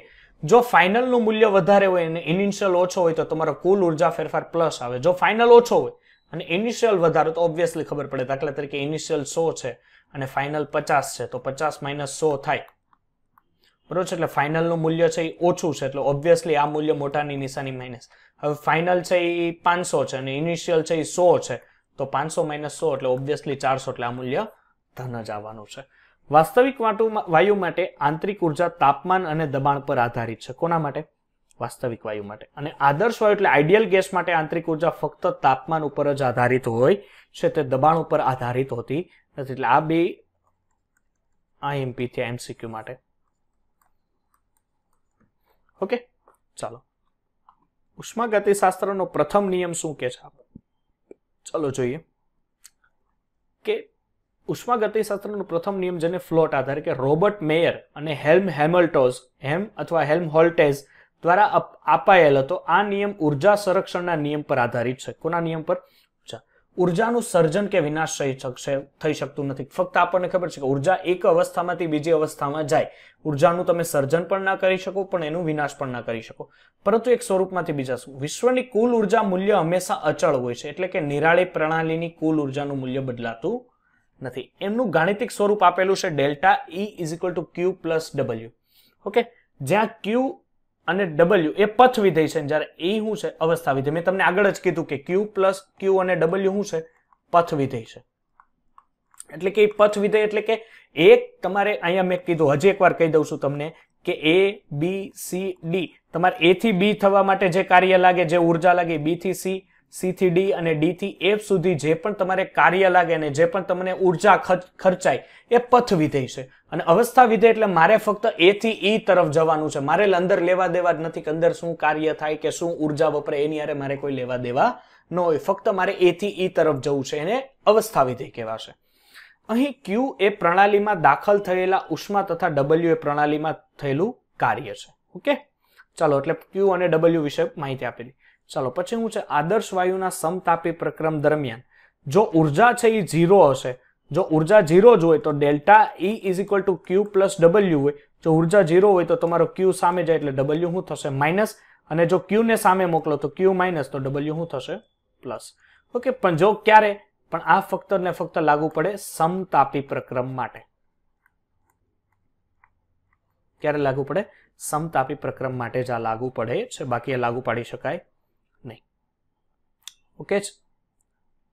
જો ફાઇનલનું મૂલ્ય વધારે હોય અને ઇનિશિયલ ઓછો હોય તો તમારો કુલ ઉર્જા ફેરફાર પ્લસ આવે જો ફાઇનલ ઓછો હોય અને ઇનિશિયલ વધારે તો ઓબ્વિયસલી ખબર પડે દાખલા તરીકે ઇનિશિયલ સો છે અને ફાઇનલ પચાસ છે તો પચાસ માઇનસ સો થાય બરોબર છે એટલે ફાઇનલનું મૂલ્ય છે એ ઓછું છે એટલે ઓબ્વિયસલી આ મૂલ્ય મોટાની નિશાની માઇનસ હવે ફાઇનલ છે એ પાંચસો છે અને ઇનિશિયલ છે એ સો છે તો પાંચસો માઇનસ સો એટલે ઓબ્વિયસલી ચારસો એટલે આ મૂલ્ય ધન જ આવવાનું છે વાસ્તવિક વાયુ માટે આંતરિક ઉર્જા તાપમાન અને દબાણ પર આધારિત છે કોના માટે વાસ્તવિક વાયુ માટે અને આદર્શ વાયુ એટલે આઇડિયલ ગેસ માટે આંતરિક ઉર્જા ફક્ત તાપમાન ઉપર જ આધારિત હોય છે તે દબાણ ઉપર આધારિત હોતી નથી એટલે આ બે આઈએમપી થયા એમસીક્યુ માટે ઓકે ચાલો ઉષ્માગતિશાસ્ત્રનો પ્રથમ નિયમ શું કહે છે ચલો જોઈએ કે ઉષ્માગતિશાસ્ત્રનો પ્રથમ નિયમ જેને ફ્લોટ આધારે કે રોબર્ટ મેયર અને હેલ્મ હેમલ્ટોઝ હેમ અથવા હેલ્મ હોલ્ટેઝ દ્વારા અપાયેલ હતો આ નિયમ ઉર્જા સંરક્ષણના નિયમ પર આધારિત છે કોના નિયમ પર ઉર્જાનું સર્જન કે વિનાશ થઈ શકશે થઈ શકતું નથી ફક્ત આપણને ખબર છે કે ઉર્જા એક અવસ્થામાંથી બીજી અવસ્થામાં જાય ઉર્જાનું તમે સર્જન પણ ના કરી શકો પણ એનું વિનાશ પણ ના કરી શકો પરંતુ એક સ્વરૂપમાંથી બીજા વિશ્વની કુલ ઉર્જા મૂલ્ય હંમેશા અચળ હોય છે એટલે કે નિરાળી પ્રણાલીની કુલ ઉર્જાનું મૂલ્ય બદલાતું નથી એમનું ગાણિતિક સ્વરૂપ આપેલું છે delta E e is equal to Q plus W okay જ્યાં ક્યુ અને ડબલ્યુ એ પથ વિધેય છે જ્યારે એ શું છે અવસ્થા વિધેય મેં તમને આગળ જ કીધું કે ક્યુ પ્લસ ક્યુ અને ડબલ્યુ શું છે પથ વિધેય છે એટલે કે પથ વિધેય એટલે કે એક તમારે અહીંયા મેં કીધું હજી એકવાર કહી દઉં છું તમને કે એ બી સી ડી તમારે એથી બી થવા માટે જે કાર્ય લાગે જે ઉર્જા લાગે બીથી સી સી થી ડી અને ડી થી એફ સુધી જે પણ તમારે કાર્ય લાગે અને જે પણ તમને ઉર્જા ખર્ચાય એ પથ વિધેય છે અને અવસ્થા વિધેય એટલે મારે ફક્ત એ થી ઈ e તરફ જવાનું છે મારે અંદર લેવા દેવા જ નથી કે અંદર શું કાર્ય થાય કે શું ઉર્જા વપરાય એની યારે મારે કોઈ લેવા દેવા ન હોય ફક્ત મારે એ થી ઈ e તરફ જવું છે એને અવસ્થા વિધેય કહેવાશે અહીં ક્યુ એ પ્રણાલીમાં દાખલ થયેલા ઉષ્મા તથા ડબલ્યુ એ પ્રણાલીમાં થયેલું કાર્ય છે ઓકે ચાલો એટલે ક્યુ અને ડબલ્યુ વિશે માહિતી આપેલી ચાલો પછી હું છે આદર્શ વાયુના સમતાપી પ્રક્રમ દરમિયાન જો ઉર્જા છે એ ઝીરો હશે જો ઉર્જા ઝીરો જ હોય તો delta E is equal to Q plus W હોય જો ઉર્જા ઝીરો હોય તો તમારો ક્યુ સામે જાય એટલે ડબલ્યુ શું થશે માઇનસ અને જો ક્યુને સામે મોકલો તો ક્યુ માઇનસ તો ડબલ્યુ શું થશે પ્લસ ઓકે પણ જો ક્યારે પણ આ ફક્ત ને ફક્ત લાગુ પડે સમતાપી પ્રક્રમ માટે ક્યારે લાગુ પડે સમતાપી પ્રક્રમ માટે જ આ લાગુ પડે છે બાકી એ લાગુ પાડી શકાય ઓકે જ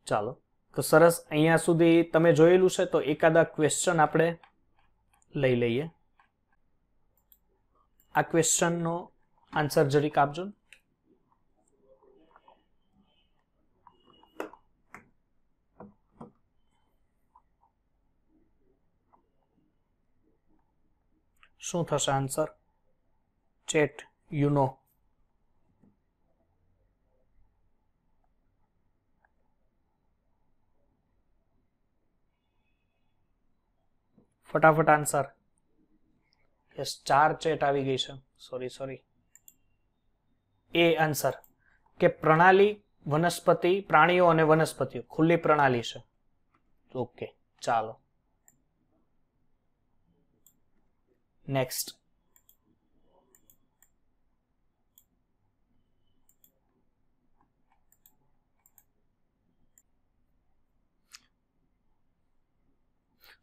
ચાલો તો સરસ અહીંયા સુધી તમે જોયેલું છે તો એકાદા ક્વેશ્ચન આપણે લઈ લઈએ આ ક્વેશ્ચનનો આન્સર જરીક આપજો શું થશે આન્સર ચેટ યુ નો ફટાફટ આન્સર યસ ચાર ચેટ આવી ગઈ છે સોરી સોરી એ આન્સર કે પ્રણાલી વનસ્પતિ પ્રાણીઓ અને વનસ્પતિઓ ખુલ્લી પ્રણાલી છે ઓકે ચાલો નેક્સ્ટ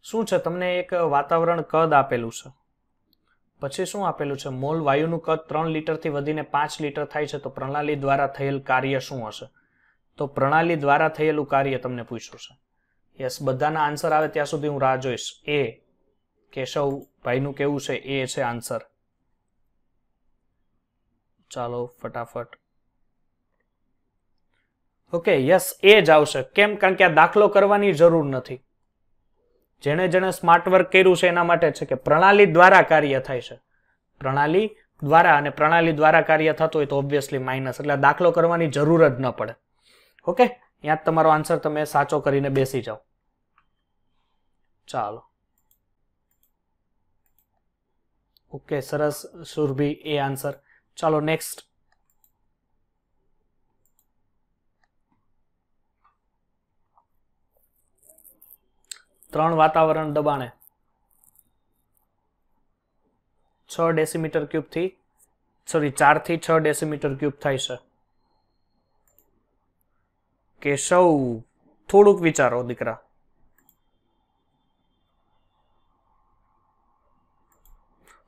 શું છે તમને એક વાતાવરણ કદ આપેલું છે પછી શું આપેલું છે મોલ વાયુનું કદ ત્રણ લીટરથી વધીને પાંચ લીટર થાય છે તો પ્રણાલી દ્વારા થયેલ કાર્ય શું હશે તો પ્રણાલી દ્વારા થયેલું કાર્ય તમને પૂછ્યું છે યસ બધાના આન્સર આવે ત્યાં સુધી હું રાહ જોઈશ એ કેશવભાઈનું કેવું છે એ છે આન્સર ચાલો ફટાફટ ઓકે યસ એ જ આવશે કેમ કારણ કે આ દાખલો કરવાની જરૂર નથી જેણે જેણે સ્માર્ટ વર્ક કર્યું છે એના માટે છે કે પ્રણાલી દ્વારા કાર્ય થાય છે પ્રણાલી દ્વારા અને પ્રણાલી દ્વારા કાર્ય થતું હોય તો ઓબ્વિયસલી માઇનસ એટલે દાખલો કરવાની જરૂર જ ન પડે ઓકે ત્યાં જ તમારો આન્સર તમે સાચો કરીને બેસી જાઓ ચાલો ઓકે સરસ સુરભી એ આન્સર ચાલો નેક્સ્ટ ત્રણ વાતાવરણ દબાણે છ ડેસીમીટર ક્યુબથી સોરી ચારથી છ ડેસીમીટર ક્યુબ થાય છે કે સૌ થોડુંક વિચારો દીકરા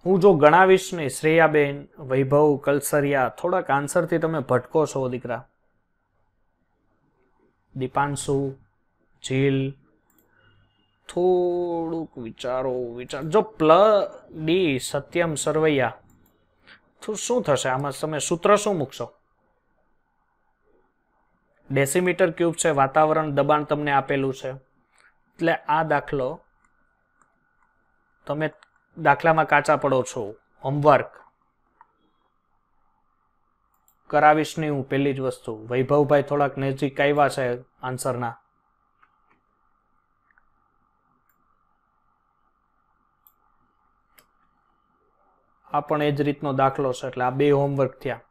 હું જો ગણાવીશ ને શ્રેયાબેન વૈભવ કલસરિયા થોડાક આન્સરથી તમે ભટકો છો દીકરા દીપાંશુ ઝીલ થોડુંક વિચારો વિચાર જો પ્લ ડી સત્યમ સરવૈયા તો શું થશે આમાં તમે સૂત્ર શું મૂકશો ડેસીમીટર ક્યુબ છે વાતાવરણ દબાણ તમને આપેલું છે એટલે આ દાખલો તમે દાખલામાં કાચા પડો છો હોમવર્ક કરાવીશ નહીં હું પહેલી જ વસ્તુ વૈભવભાઈ થોડાક નજીક આવ્યા છે આન્સરના આ પણ એ જ રીતનો દાખલો છે એટલે આ બે હોમવર્ક થયા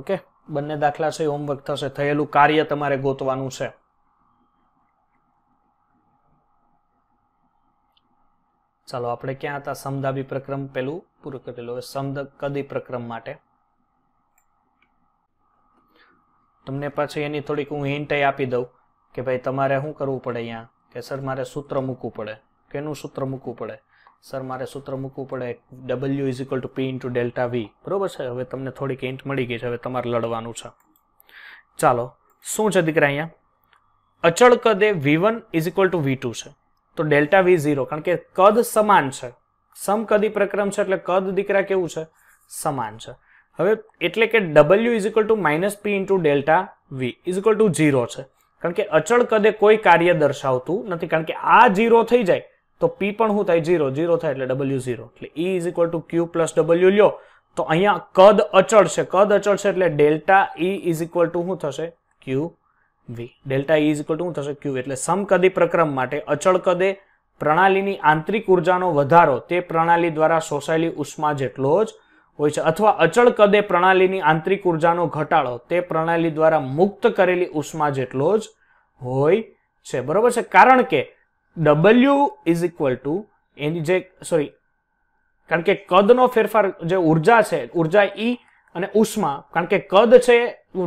ઓકે બંને દાખલા છે હોમવર્ક થશે થયેલું કાર્ય તમારે ગોતવાનું છે ચાલો આપણે ક્યાં હતા સમદાભી પ્રક્રમ પેલું પૂરું કરેલું હવે સમદ કદી પ્રક્રમ માટે તમને પાછી એની થોડીક હું હિન્ટ આપી દઉં કે ભાઈ તમારે શું કરવું પડે અહીંયા કે સર મારે સૂત્ર મૂકવું પડે કેનું સૂત્ર મૂકવું પડે સર મારે સૂત્ર મૂકવું પડે W is equal to P into delta V બરાબર છે હવે તમને થોડીક એન્ટ મળી ગઈ છે હવે તમારે લડવાનું છે ચાલો શું છે દીકરા અહીંયા અચળ કદ એ V one is equal to V two છે તો ડેલ્ટા વી ઝીરો કારણ કે કદ સમાન છે સમકદી પ્રક્રમ છે એટલે કદ દીકરા કેવું છે સમાન છે હવે એટલે કે W is equal to minus P into delta V is equal to zero છે કારણ કે અચળ કદે કોઈ કાર્ય દર્શાવતું નથી કારણ કે આ ઝીરો થઈ જાય તો પી પણ શું થાય ઝીરો ઝીરો થાય એટલે ડબલ્યુ ઝીરો એટલે E is equal to Q plus W લ્યો તો અહીંયા કદ અચળ છે કદ અચળ છે એટલે delta E is equal to શું થશે Q V delta E is equal to શું થશે ક્યુ એટલે સમકદી પ્રક્રમ માટે અચળ કદે પ્રણાલીની આંતરિક ઉર્જાનો વધારો તે પ્રણાલી દ્વારા શોષાયેલી ઉષ્મા જેટલો જ હોય છે અથવા અચળ કદે પ્રણાલીની આંતરિક ઉર્જાનો ઘટાડો તે પ્રણાલી દ્વારા મુક્ત કરેલી ઉષ્મા જેટલો જ હોય છે બરોબર છે કારણ કે ડબલ્યુ ઇઝ ઇક્વલ ટુ એની જે સોરી કારણ કે કદનો ફેરફાર જે ઉર્જા છે ઉર્જા ઈ e અને ઉષ્મા કારણ કે કદ છે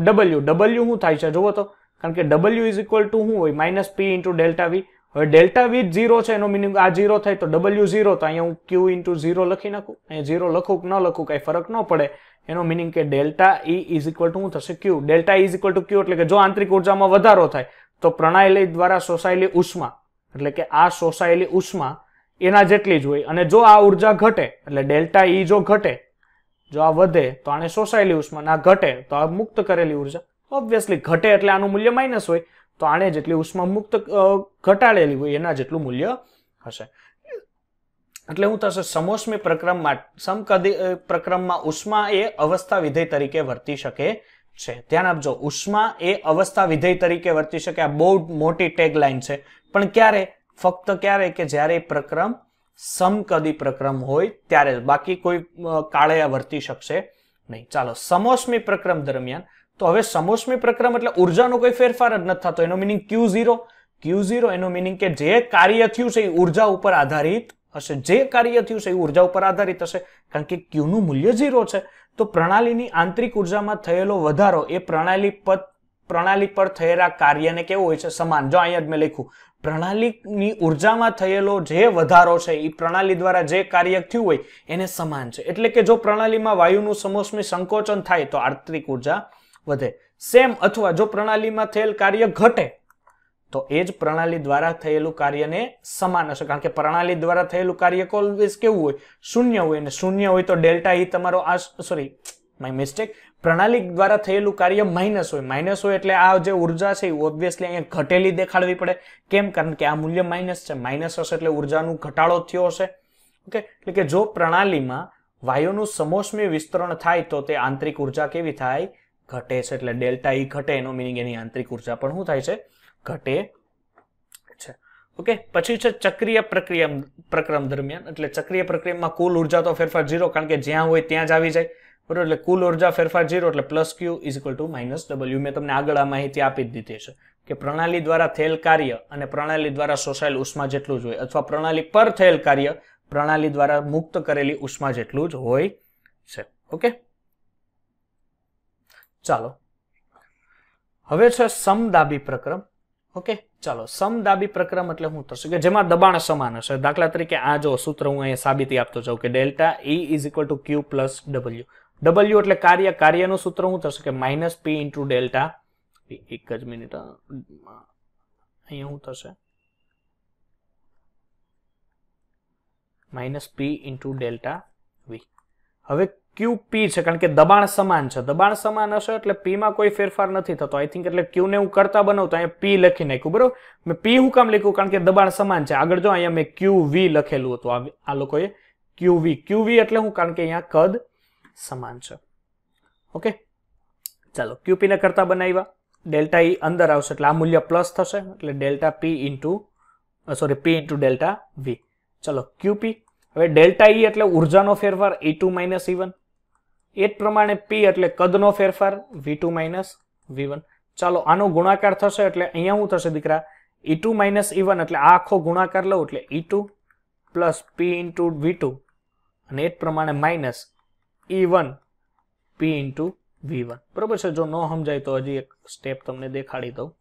ડબલ્યુ ડબલ્યુ શું થાય છે જુઓ તો કારણ કે ડબલ્યુ ઇઝ ઇક્વલ ટુ શું હોય minus P into delta V હવે ડેલ્ટા વિથ ઝીરો છે એનો મિનિંગ આ ઝીરો થાય તો ડબલ્યુ ઝીરો તો અહીંયા હું ક્યુ ઇન્ટુ ઝીરો લખી નાખું અહીંયા ઝીરો લખું કે ન લખું કાંઈ ફરક ન પડે એનો મિનિંગ કે delta E is equal to હું થશે Q delta is equal to Q એટલે કે જો આંતરિક ઉર્જામાં વધારો થાય તો પ્રણાલી દ્વારા શોષાયેલી ઉષ્મા એટલે કે આ શોષાયેલી ઉષ્મા એના જેટલી જ હોય અને જો આ ઉર્જા ઘટે એટલે ડેલ્ટા ઈ e જો ઘટે જો આ વધે તો આને શોષાયેલી ઉષ્મા ના ઘટે તો આ મુક્ત કરેલી ઉર્જા ઓબ્વિયસલી ઘટે એટલે આનું મૂલ્ય માઇનસ હોય તો આણે જેટલી ઉષ્મા મુક્ત ઘટાડેલી હોય એના જેટલું મૂલ્ય હશે એટલે હું થશે સમોસમી પ્રક્રમમાં સમકદી પ્રક્રમમાં ઉષ્મા એ અવસ્થા વિધેય તરીકે વર્તી શકે છે ધ્યાન આપજો ઉષ્મા એ અવસ્થા વિધેય તરીકે વર્તી શકે આ બહુ મોટી ટેગલાઇન છે પણ ક્યારે ફક્ત ક્યારે કે જ્યારે પ્રક્રમ સમકદી પ્રક્રમ હોય ત્યારે બાકી કોઈ કાળે વર્તી શકશે નહીં ચાલો સમોષ્મી પ્રક્રમ દરમિયાન તો હવે સમોષ્મિ પ્રક્રમ એટલે ઉર્જાનો કોઈ ફેરફાર જ નથી થતો એનો meaning Q zero Q zero એનો મિનિંગ કે જે કાર્ય થયું છે એ ઊર્જા ઉપર આધારિત હશે જે કાર્ય થયું છે એ ઉર્જા ઉપર આધારિત હશે કારણ કે ક્યુનું મૂલ્ય ઝીરો છે તો પ્રણાલીની આંતરિક ઉર્જામાં થયેલો વધારો એ પ્રણાલી પર પ્રણાલી પર થયેલા કાર્યને કેવું હોય છે સમાન જો અહીંયા જ મેં લખ્યું પ્રણાલીની ઉર્જામાં થયેલો જે વધારો છે એ પ્રણાલી દ્વારા જે કાર્ય થયું હોય એને સમાન છે એટલે કે જો પ્રણાલીમાં વાયુનું સમોષ્મી સંકોચન થાય તો આંતરિક ઉર્જા વધે સેમ અથવા જો પ્રણાલીમાં થયેલ કાર્ય ઘટે તો એ જ પ્રણાલી દ્વારા થયેલું કાર્યને સમાન હશે કારણ કે પ્રણાલી દ્વારા થયેલું કાર્ય કોલવેઝ કેવું હોય શૂન્ય હોય અને શૂન્ય હોય તો ડેલ્ટા ઈ તમારો આ સોરી માય મિસ્ટેક પ્રણાલી દ્વારા થયેલું કાર્ય માઇનસ હોય માઇનસ હોય એટલે આ જે ઉર્જા છે એ ઓબ્વિયસલી અહીંયા ઘટેલી દેખાડવી પડે કેમ કારણ કે આ મૂલ્ય માઇનસ છે માઇનસ હશે એટલે ઉર્જાનું ઘટાડો થયો હશે ઓકે એટલે કે જો પ્રણાલીમાં વાયુનું સમોસમી વિસ્તરણ થાય તો તે આંતરિક ઉર્જા કેવી થાય ઘટે છે એટલે ડેલ્ટા ઈ ઘટે એનો મિનિંગ એની આંતરિક ઉર્જા પણ શું થાય છે ઘટે છે ઓકે પછી છે ચક્રીય પ્રક્રિયા પ્રક્રમ દરમિયાન એટલે ચક્રીય પ્રક્રિયામાં કુલ ઉર્જા તો ફેરફાર ઝીરો કારણ કે જ્યાં હોય ત્યાં જ આવી જાય બરોબર એટલે કુલ ઉર્જા ફેરફાર ઝીરો એટલે plus Q is equal to minus W મેં તમને આગળ આ માહિતી આપી દીધી છે કે પ્રણાલી દ્વારા થયેલ કાર્ય અને પ્રણાલી દ્વારા શોષાયેલ ઉષ્મા જેટલું જ હોય અથવા પ્રણાલી પર થયેલ કાર્ય પ્રણાલી દ્વારા મુક્ત કરેલી ઉષ્મા જેટલું જ હોય છે ઓકે ચાલો હવે છે સમદાબી પ્રક્રમ ઓકે ચાલો સમદાબી પ્રક્રમ એટલે હું થશે કે જેમાં દબાણ સમાન હશે દાખલા તરીકે આ જો સૂત્ર હું અહીંયા સાબિતી આપતો જાઉં કે delta E is equal to Q plus W W એટલે કાર્ય કાર્યનું સૂત્ર શું થશે કે માઇનસ પી ઇન્ટુ ડેલ્ટા એક જ મિનિટ અહીંયા શું થશે minus P into delta V હવે ક્યુ પી છે કારણ કે દબાણ સમાન છે દબાણ સમાન હશે એટલે પીમાં કોઈ ફેરફાર નથી થતો આઈ થિંક એટલે ક્યુ ને હું કરતા તો અહીંયા પી લખી નાખ્યું બરોબર મેં પી હું કામ લખ્યું કારણ કે દબાણ સમાન છે આગળ જો અહીંયા મેં ક્યુ વી લખેલું હતું આ લોકોએ ક્યુ વી ક્યુ વી એટલે હું કારણ કે અહીંયા કદ સમાન છે ઓકે ચાલો ક્યુપીને કરતા બનાવ્યા ડેલ્ટા ઈ e અંદર આવશે એટલે આ મૂલ્ય પ્લસ થશે એટલે delta P into sorry P into delta V ચલો ક્યુપી હવે ડેલ્ટા ઈ e એટલે ઉર્જાનો ફેરફાર ઈ ટુ માઇનસ ઇવન એ જ પ્રમાણે પી એટલે કદનો ફેરફાર V two minus V one ચાલો આનો ગુણાકાર થશે એટલે અહીંયા શું થશે દીકરા ઈ ટુ માઇનસ ઈ એટલે આ આખો ગુણાકાર લઉં એટલે E two plus P into V two અને એ જ પ્રમાણે minus E one P into V one બરોબર છે જો ન સમજાય તો હજી એક સ્ટેપ તમને દેખાડી દઉં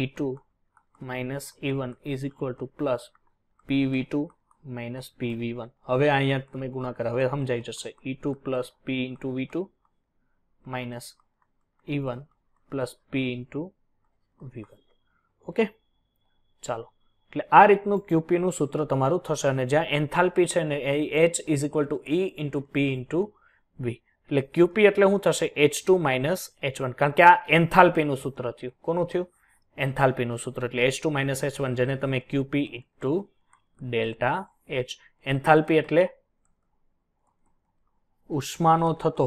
E two minus E one is equal to plus P V two minus P V one હવે અહીંયા તમે ગુણાકાર હવે સમજાઈ જશે E two plus P into V two minus E one plus P into V one okay ચાલો એટલે આ રીતનું ક્યુપીનું સૂત્ર તમારું થશે અને જ્યાં એન્થાલ્પી છે ને એ H is equal to E into P into V એટલે ક્યુપી એટલે શું થશે H two minus H one કારણ કે આ એન્થાલ્પીનું સૂત્ર થયું કોનું થયું એન્થાલ્પીનું સૂત્ર એટલે H two minus H one જેને તમે QP into delta H enthalpy એટલે ઉષ્માનો થતો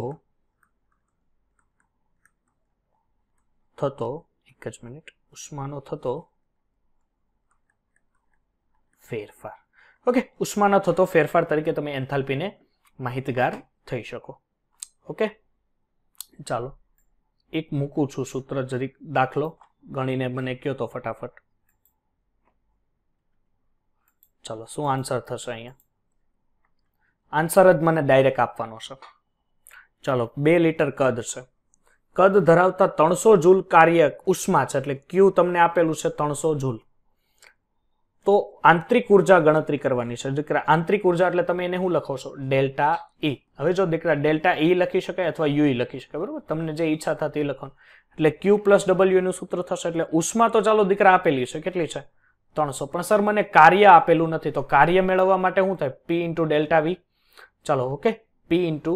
થતો એક જ મિનિટ ઉષ્માનો થતો ફેરફાર ઓકે ઉષ્માનો થતો ફેરફાર તરીકે તમે એન્થાલ્પીને માહિતગાર થઈ શકો ઓકે ચાલો એક મૂકું છું સૂત્ર જરીક દાખલો ગણીને મને કયો તો ફટાફટ ચલો શું આન્સર થશે અહીંયા આન્સર જ મને ડાયરેક્ટ આપવાનો છે ચલો બે લિટર કદ છે કદ ધરાવતા ત્રણસો જૂલ કાર્ય ઉષ્મા છે એટલે ક્યુ તમને આપેલું છે ત્રણસો જૂલ તો આંતરિક ઉર્જા ગણતરી કરવાની છે દીકરા આંતરિક ઉર્જા એટલે તમે એને શું લખો છો ડેલ્ટા ઈ e. હવે જો દીકરા ડેલ્ટા ઈ e લખી શકાય અથવા યુ e લખી શકાય બરોબર તમને જે ઈચ્છા થતી લખો એટલે ક્યુ પ્લસ ડબલ્યુનું સૂત્ર થશે એટલે ઉષ્મા તો ચાલો દીકરા આપેલી છે કેટલી છે ત્રણસો પણ સર મને કાર્ય આપેલું નથી તો કાર્ય મેળવવા માટે શું થાય પી ઇન્ટુ ડેલ્ટા વી ચલો okay P into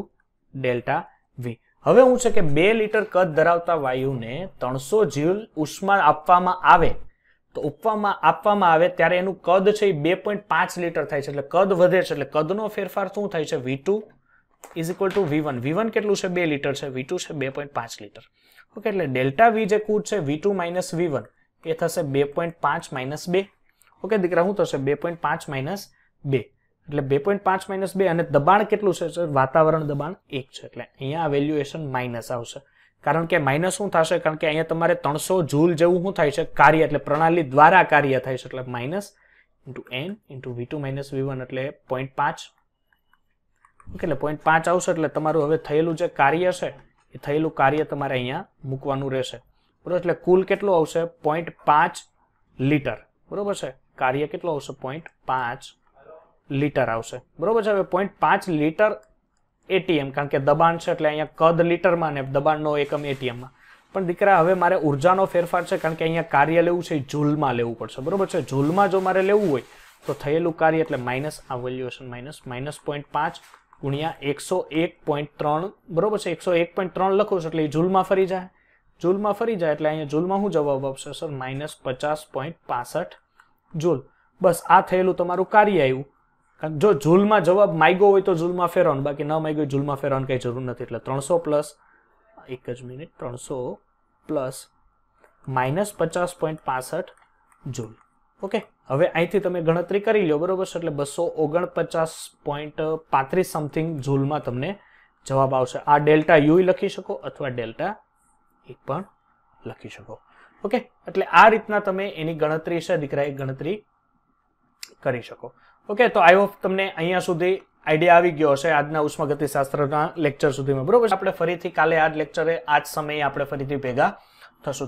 delta V હવે હું છે કે બે લીટર કદ ધરાવતા વાયુને ત્રણસો જ્યુલ ઉષ્મા આપવામાં આવે તો ઉપવામાં આપવામાં આવે ત્યારે એનું કદ છે એ બે પોઈન્ટ પાંચ લીટર થાય છે એટલે કદ વધે છે એટલે કદનો ફેરફાર શું થાય છે V two is equal to V one V one કેટલું છે બે લીટર છે વી ટુ છે બે પોઈન્ટ પાંચ લીટર ઓકે એટલે ડેલ્ટા વી જે કૂદ છે V two minus V one એ થશે બે પોઈન્ટ પાંચ માઇનસ બે ઓકે દીકરા શું થશે બે પોઈન્ટ પાંચ માઇનસ બે એટલે બે પોઈન્ટ પાંચ માઇનસ બે અને દબાણ કેટલું છે વાતાવરણ દબાણ એક છે એટલે અહીંયા વેલ્યુએશન માઇનસ આવશે કારણ કે માઇનસ શું થશે કારણ કે અહીંયા તમારે ત્રણસો જૂલ જેવું શું થાય છે કાર્ય એટલે પ્રણાલી દ્વારા કાર્ય થાય છે એટલે minus into N into V two minus V one એટલે પોઈન્ટ પાંચ ઓકે એટલે પોઈન્ટ પાંચ આવશે એટલે તમારું હવે થયેલું જે કાર્ય છે એ થયેલું કાર્ય તમારે અહીંયા મૂકવાનું રહેશે બરોબર એટલે કુલ કેટલું આવશે પોઈન્ટ પાંચ લીટર બરોબર છે કાર્ય કેટલું આવશે પોઈન્ટ પાંચ લીટર આવશે બરોબર છે હવે પોઈન્ટ પાંચ લીટર એટીએમ કારણ કે દબાણ છે એટલે અહીંયા કદ લીટરમાં ને દબાણનો એકમ એટીએમમાં પણ દીકરા હવે મારે ઉર્જાનો ફેરફાર છે કારણ કે અહીંયા કાર્ય લેવું છે એ જૂલમાં લેવું પડશે બરોબર છે ઝૂલમાં જો મારે લેવું હોય તો થયેલું કાર્ય એટલે માઇનસ આ વેલ્યુએશન માઇનસ માઇનસ પોઈન્ટ પાંચ ગુણ્યા એકસો એક પોઈન્ટ ત્રણ બરોબર છે એકસો એક પોઈન્ટ ત્રણ લખો છો એટલે એ ઝૂલમાં ફરી જાય જૂલમાં ફરી જાય એટલે અહીંયા જૂલમાં હું જવાબ આપશે સર માઇનસ પચાસ પોઈન્ટ પાસઠ જૂલ બસ આ થયેલું તમારું કાર્ય આવ્યું કારણ જો જૂલમાં જવાબ માગ્યો હોય તો જૂલમાં ફેરવાનું બાકી ન માગ્યો જૂલમાં ફેરવાનું કંઈ જરૂર નથી એટલે ત્રણસો પ્લસ એક જ મિનિટ ત્રણસો પ્લસ માઇનસ પચાસ પોઈન્ટ પાસઠ જૂલ ઓકે હવે અહીંથી તમે ગણતરી કરી લો બરોબર છે એટલે બસો ઓગણપચાસ પોઈન્ટ પાંત્રીસ સમથિંગ જૂલમાં તમને જવાબ આવશે આ ડેલ્ટા યુ લખી શકો અથવા ડેલ્ટા એક પણ લખી શકો ઓકે એટલે આ રીતના તમે એની ગણતરી છે દીકરા એ ગણતરી કરી શકો ઓકે તો આઈ હોપ તમને અહીંયા સુધી આઈડિયા આવી ગયો હશે આજના ઉષ્માગતિશાસ્ત્રના લેક્ચર સુધીમાં બરોબર આપણે ફરીથી કાલે આ લેક્ચરે આ જ સમયે આપણે ફરીથી ભેગા થશું